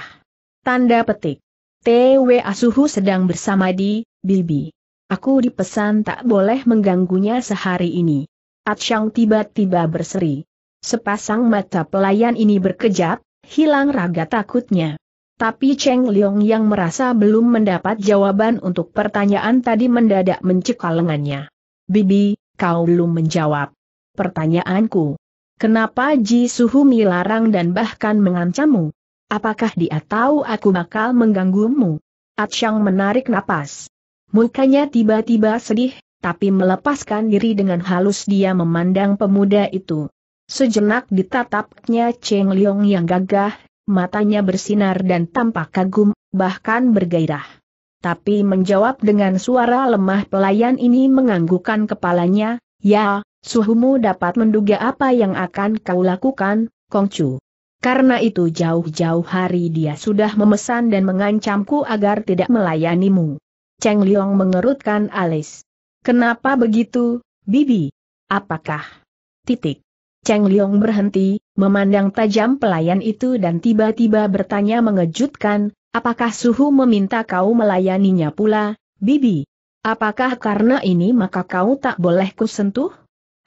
[SPEAKER 1] Tanda petik. TW Asuhu sedang bersama di, Bibi. Aku dipesan tak boleh mengganggunya sehari ini. Atsyang tiba-tiba berseri. Sepasang mata pelayan ini berkejap, hilang raga takutnya. Tapi Cheng Liong yang merasa belum mendapat jawaban untuk pertanyaan tadi mendadak mencekal lengannya. Bibi, kau belum menjawab. Pertanyaanku. Kenapa Ji Suhu larang dan bahkan mengancammu? Apakah dia tahu aku bakal mengganggumu? Atsyang menarik napas. Mukanya tiba-tiba sedih, tapi melepaskan diri dengan halus dia memandang pemuda itu. Sejenak ditatapnya Cheng Liong yang gagah, matanya bersinar dan tampak kagum, bahkan bergairah. Tapi menjawab dengan suara lemah pelayan ini menganggukkan kepalanya, ya, suhumu dapat menduga apa yang akan kau lakukan, Kongcu. Karena itu jauh-jauh hari dia sudah memesan dan mengancamku agar tidak melayanimu. Cheng Liong mengerutkan alis. Kenapa begitu, Bibi? Apakah? Titik. Cheng Liong berhenti, memandang tajam pelayan itu dan tiba-tiba bertanya mengejutkan, apakah suhu meminta kau melayaninya pula, Bibi? Apakah karena ini maka kau tak boleh kusentuh?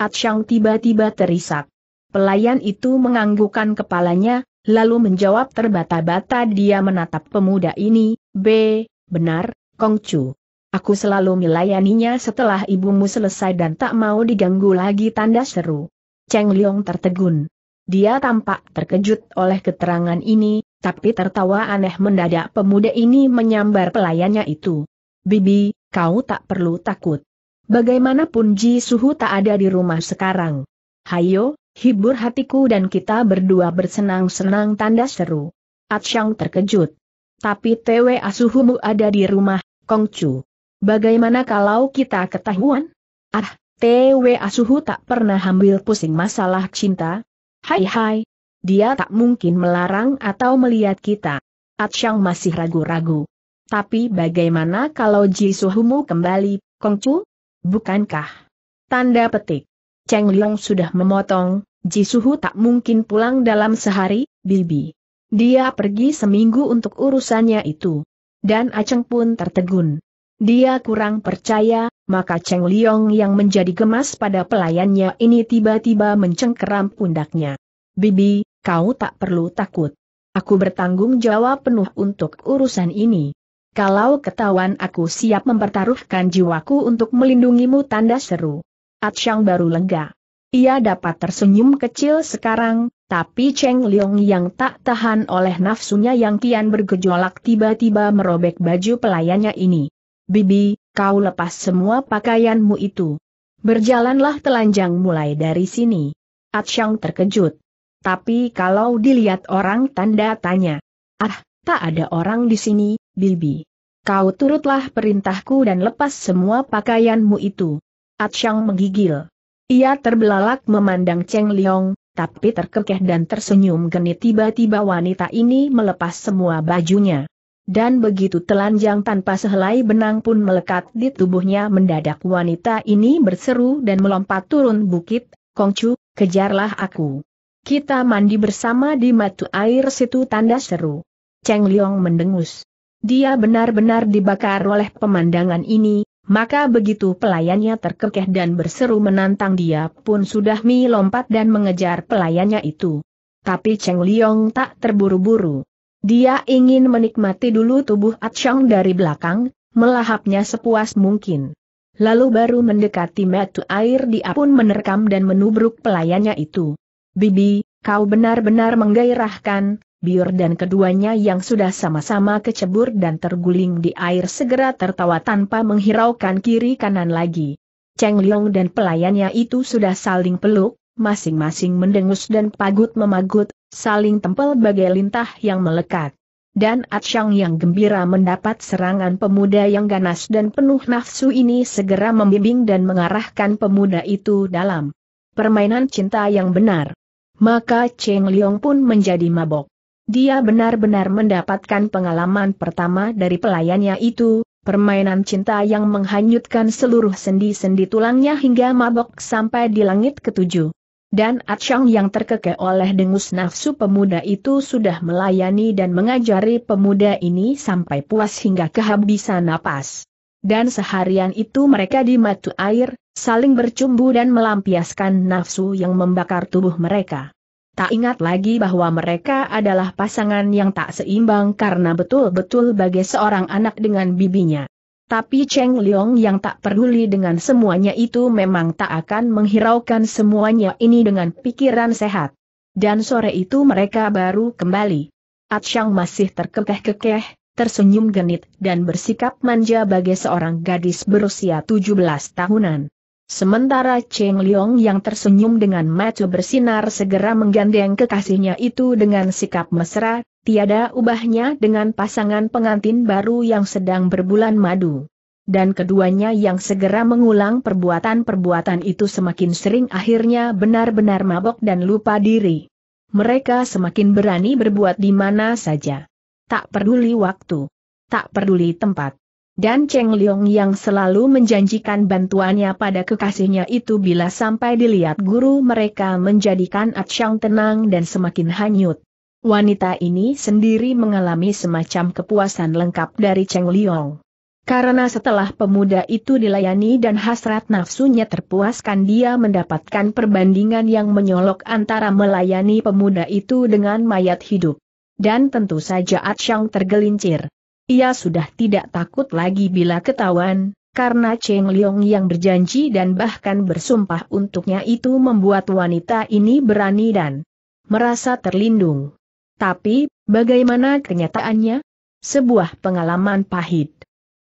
[SPEAKER 1] Atsang tiba-tiba terisak. Pelayan itu menganggukkan kepalanya, lalu menjawab terbata-bata dia menatap pemuda ini, B, benar, Kongcu. Aku selalu melayaninya setelah ibumu selesai dan tak mau diganggu lagi tanda seru. Cheng Liong tertegun. Dia tampak terkejut oleh keterangan ini, tapi tertawa aneh mendadak pemuda ini menyambar pelayannya itu. Bibi, kau tak perlu takut. Bagaimanapun Ji Suhu tak ada di rumah sekarang. Hayo, hibur hatiku dan kita berdua bersenang-senang tanda seru. Atsyang terkejut. Tapi Tewe asuhumu ada di rumah, Kongcu. Bagaimana kalau kita ketahuan? Ah, T.W. Asuhu tak pernah ambil pusing masalah cinta. Hai hai. Dia tak mungkin melarang atau melihat kita. Atsyang masih ragu-ragu. Tapi bagaimana kalau Jisuhumu kembali, Kongcu? Bukankah? Tanda petik. Cheng Liong sudah memotong, Jisuhu tak mungkin pulang dalam sehari, Bibi. Dia pergi seminggu untuk urusannya itu. Dan Aceng pun tertegun. Dia kurang percaya maka Cheng Liong yang menjadi gemas pada pelayannya ini tiba-tiba mencengkeram pundaknya. Bibi, kau tak perlu takut. Aku bertanggung jawab penuh untuk urusan ini. Kalau ketahuan aku siap mempertaruhkan jiwaku untuk melindungimu tanda seru. Atsyang baru lega. Ia dapat tersenyum kecil sekarang, tapi Cheng Liong yang tak tahan oleh nafsunya yang kian bergejolak tiba-tiba merobek baju pelayannya ini. Bibi, kau lepas semua pakaianmu itu. Berjalanlah telanjang mulai dari sini. Atsyang terkejut. Tapi kalau dilihat orang tanda tanya. Ah, tak ada orang di sini, Bibi. Kau turutlah perintahku dan lepas semua pakaianmu itu. Atsyang menggigil. Ia terbelalak memandang Cheng Liong, tapi terkekeh dan tersenyum geni tiba-tiba wanita ini melepas semua bajunya dan begitu telanjang tanpa sehelai benang pun melekat di tubuhnya mendadak wanita ini berseru dan melompat turun bukit, Kongcu, kejarlah aku. Kita mandi bersama di matu air situ tanda seru. Cheng Liong mendengus. Dia benar-benar dibakar oleh pemandangan ini, maka begitu pelayannya terkekeh dan berseru menantang dia pun sudah melompat dan mengejar pelayannya itu. Tapi Cheng Liong tak terburu-buru. Dia ingin menikmati dulu tubuh Atshang dari belakang, melahapnya sepuas mungkin. Lalu baru mendekati metu air dia pun menerkam dan menubruk pelayannya itu. Bibi, kau benar-benar menggairahkan, Biur dan keduanya yang sudah sama-sama kecebur dan terguling di air segera tertawa tanpa menghiraukan kiri kanan lagi. Cheng Liong dan pelayannya itu sudah saling peluk, masing-masing mendengus dan pagut memagut, saling tempel bagai lintah yang melekat. Dan Atsyang yang gembira mendapat serangan pemuda yang ganas dan penuh nafsu ini segera membimbing dan mengarahkan pemuda itu dalam permainan cinta yang benar. Maka Cheng Liong pun menjadi mabok. Dia benar-benar mendapatkan pengalaman pertama dari pelayannya itu, permainan cinta yang menghanyutkan seluruh sendi-sendi tulangnya hingga mabok sampai di langit ketujuh dan Achang yang terkeke oleh dengus nafsu pemuda itu sudah melayani dan mengajari pemuda ini sampai puas hingga kehabisan napas. Dan seharian itu mereka di matu air, saling bercumbu dan melampiaskan nafsu yang membakar tubuh mereka. Tak ingat lagi bahwa mereka adalah pasangan yang tak seimbang karena betul-betul bagai seorang anak dengan bibinya. Tapi Cheng Leong yang tak peduli dengan semuanya itu memang tak akan menghiraukan semuanya ini dengan pikiran sehat. Dan sore itu mereka baru kembali. Atsang masih terkekeh-kekeh, tersenyum genit dan bersikap manja bagi seorang gadis berusia 17 tahunan. Sementara Cheng Leong yang tersenyum dengan mata bersinar segera menggandeng kekasihnya itu dengan sikap mesra, Tiada ubahnya dengan pasangan pengantin baru yang sedang berbulan madu. Dan keduanya yang segera mengulang perbuatan-perbuatan itu semakin sering akhirnya benar-benar mabok dan lupa diri. Mereka semakin berani berbuat di mana saja. Tak peduli waktu. Tak peduli tempat. Dan Cheng Leong yang selalu menjanjikan bantuannya pada kekasihnya itu bila sampai dilihat guru mereka menjadikan Atshang tenang dan semakin hanyut. Wanita ini sendiri mengalami semacam kepuasan lengkap dari Cheng Liong. Karena setelah pemuda itu dilayani dan hasrat nafsunya terpuaskan dia mendapatkan perbandingan yang menyolok antara melayani pemuda itu dengan mayat hidup. Dan tentu saja Atsyang tergelincir. Ia sudah tidak takut lagi bila ketahuan, karena Cheng Liong yang berjanji dan bahkan bersumpah untuknya itu membuat wanita ini berani dan merasa terlindung. Tapi, bagaimana kenyataannya? Sebuah pengalaman pahit.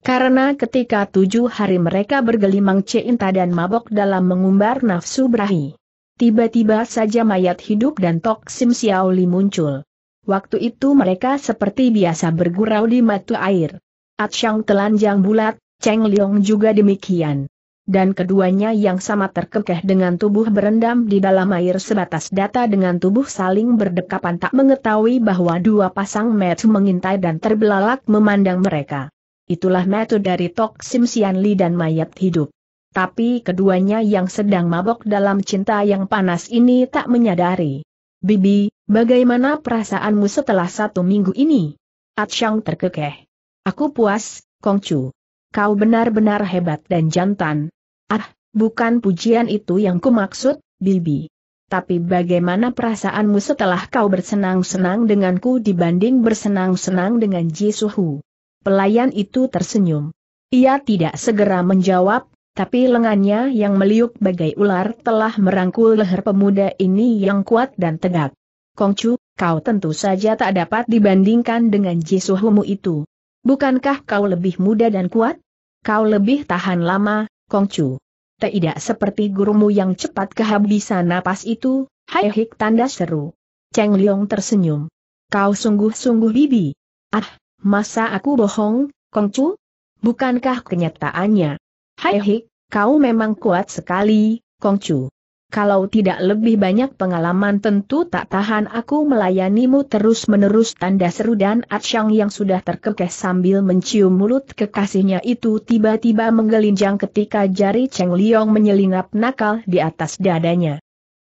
[SPEAKER 1] Karena ketika tujuh hari mereka bergelimang cinta dan mabok dalam mengumbar nafsu berahi. Tiba-tiba saja mayat hidup dan Tok Sim Xiaoli muncul. Waktu itu mereka seperti biasa bergurau di mata air. Atsyang telanjang bulat, Cheng Liong juga demikian dan keduanya yang sama terkekeh dengan tubuh berendam di dalam air sebatas data dengan tubuh saling berdekapan tak mengetahui bahwa dua pasang metu mengintai dan terbelalak memandang mereka. Itulah metu dari Tok Sim Sian Li dan mayat hidup. Tapi keduanya yang sedang mabok dalam cinta yang panas ini tak menyadari. Bibi, bagaimana perasaanmu setelah satu minggu ini? Atsyang terkekeh. Aku puas, Kongcu kau benar-benar hebat dan jantan. Ah, bukan pujian itu yang kumaksud, Bibi. Tapi bagaimana perasaanmu setelah kau bersenang-senang denganku dibanding bersenang-senang dengan Jisuhu? Pelayan itu tersenyum. Ia tidak segera menjawab, tapi lengannya yang meliuk bagai ular telah merangkul leher pemuda ini yang kuat dan tegak. Kongcu, kau tentu saja tak dapat dibandingkan dengan Jisuhumu itu. Bukankah kau lebih muda dan kuat? Kau lebih tahan lama, Kongcu. Tidak seperti gurumu yang cepat kehabisan napas itu, hai hik tanda seru. Cheng Liong tersenyum. Kau sungguh-sungguh bibi. Ah, masa aku bohong, Kongcu? Bukankah kenyataannya? Hai hik, kau memang kuat sekali, Kongcu kalau tidak lebih banyak pengalaman tentu tak tahan aku melayanimu terus-menerus tanda seru dan Atsyang yang sudah terkekeh sambil mencium mulut kekasihnya itu tiba-tiba menggelinjang ketika jari Cheng Liong menyelinap nakal di atas dadanya.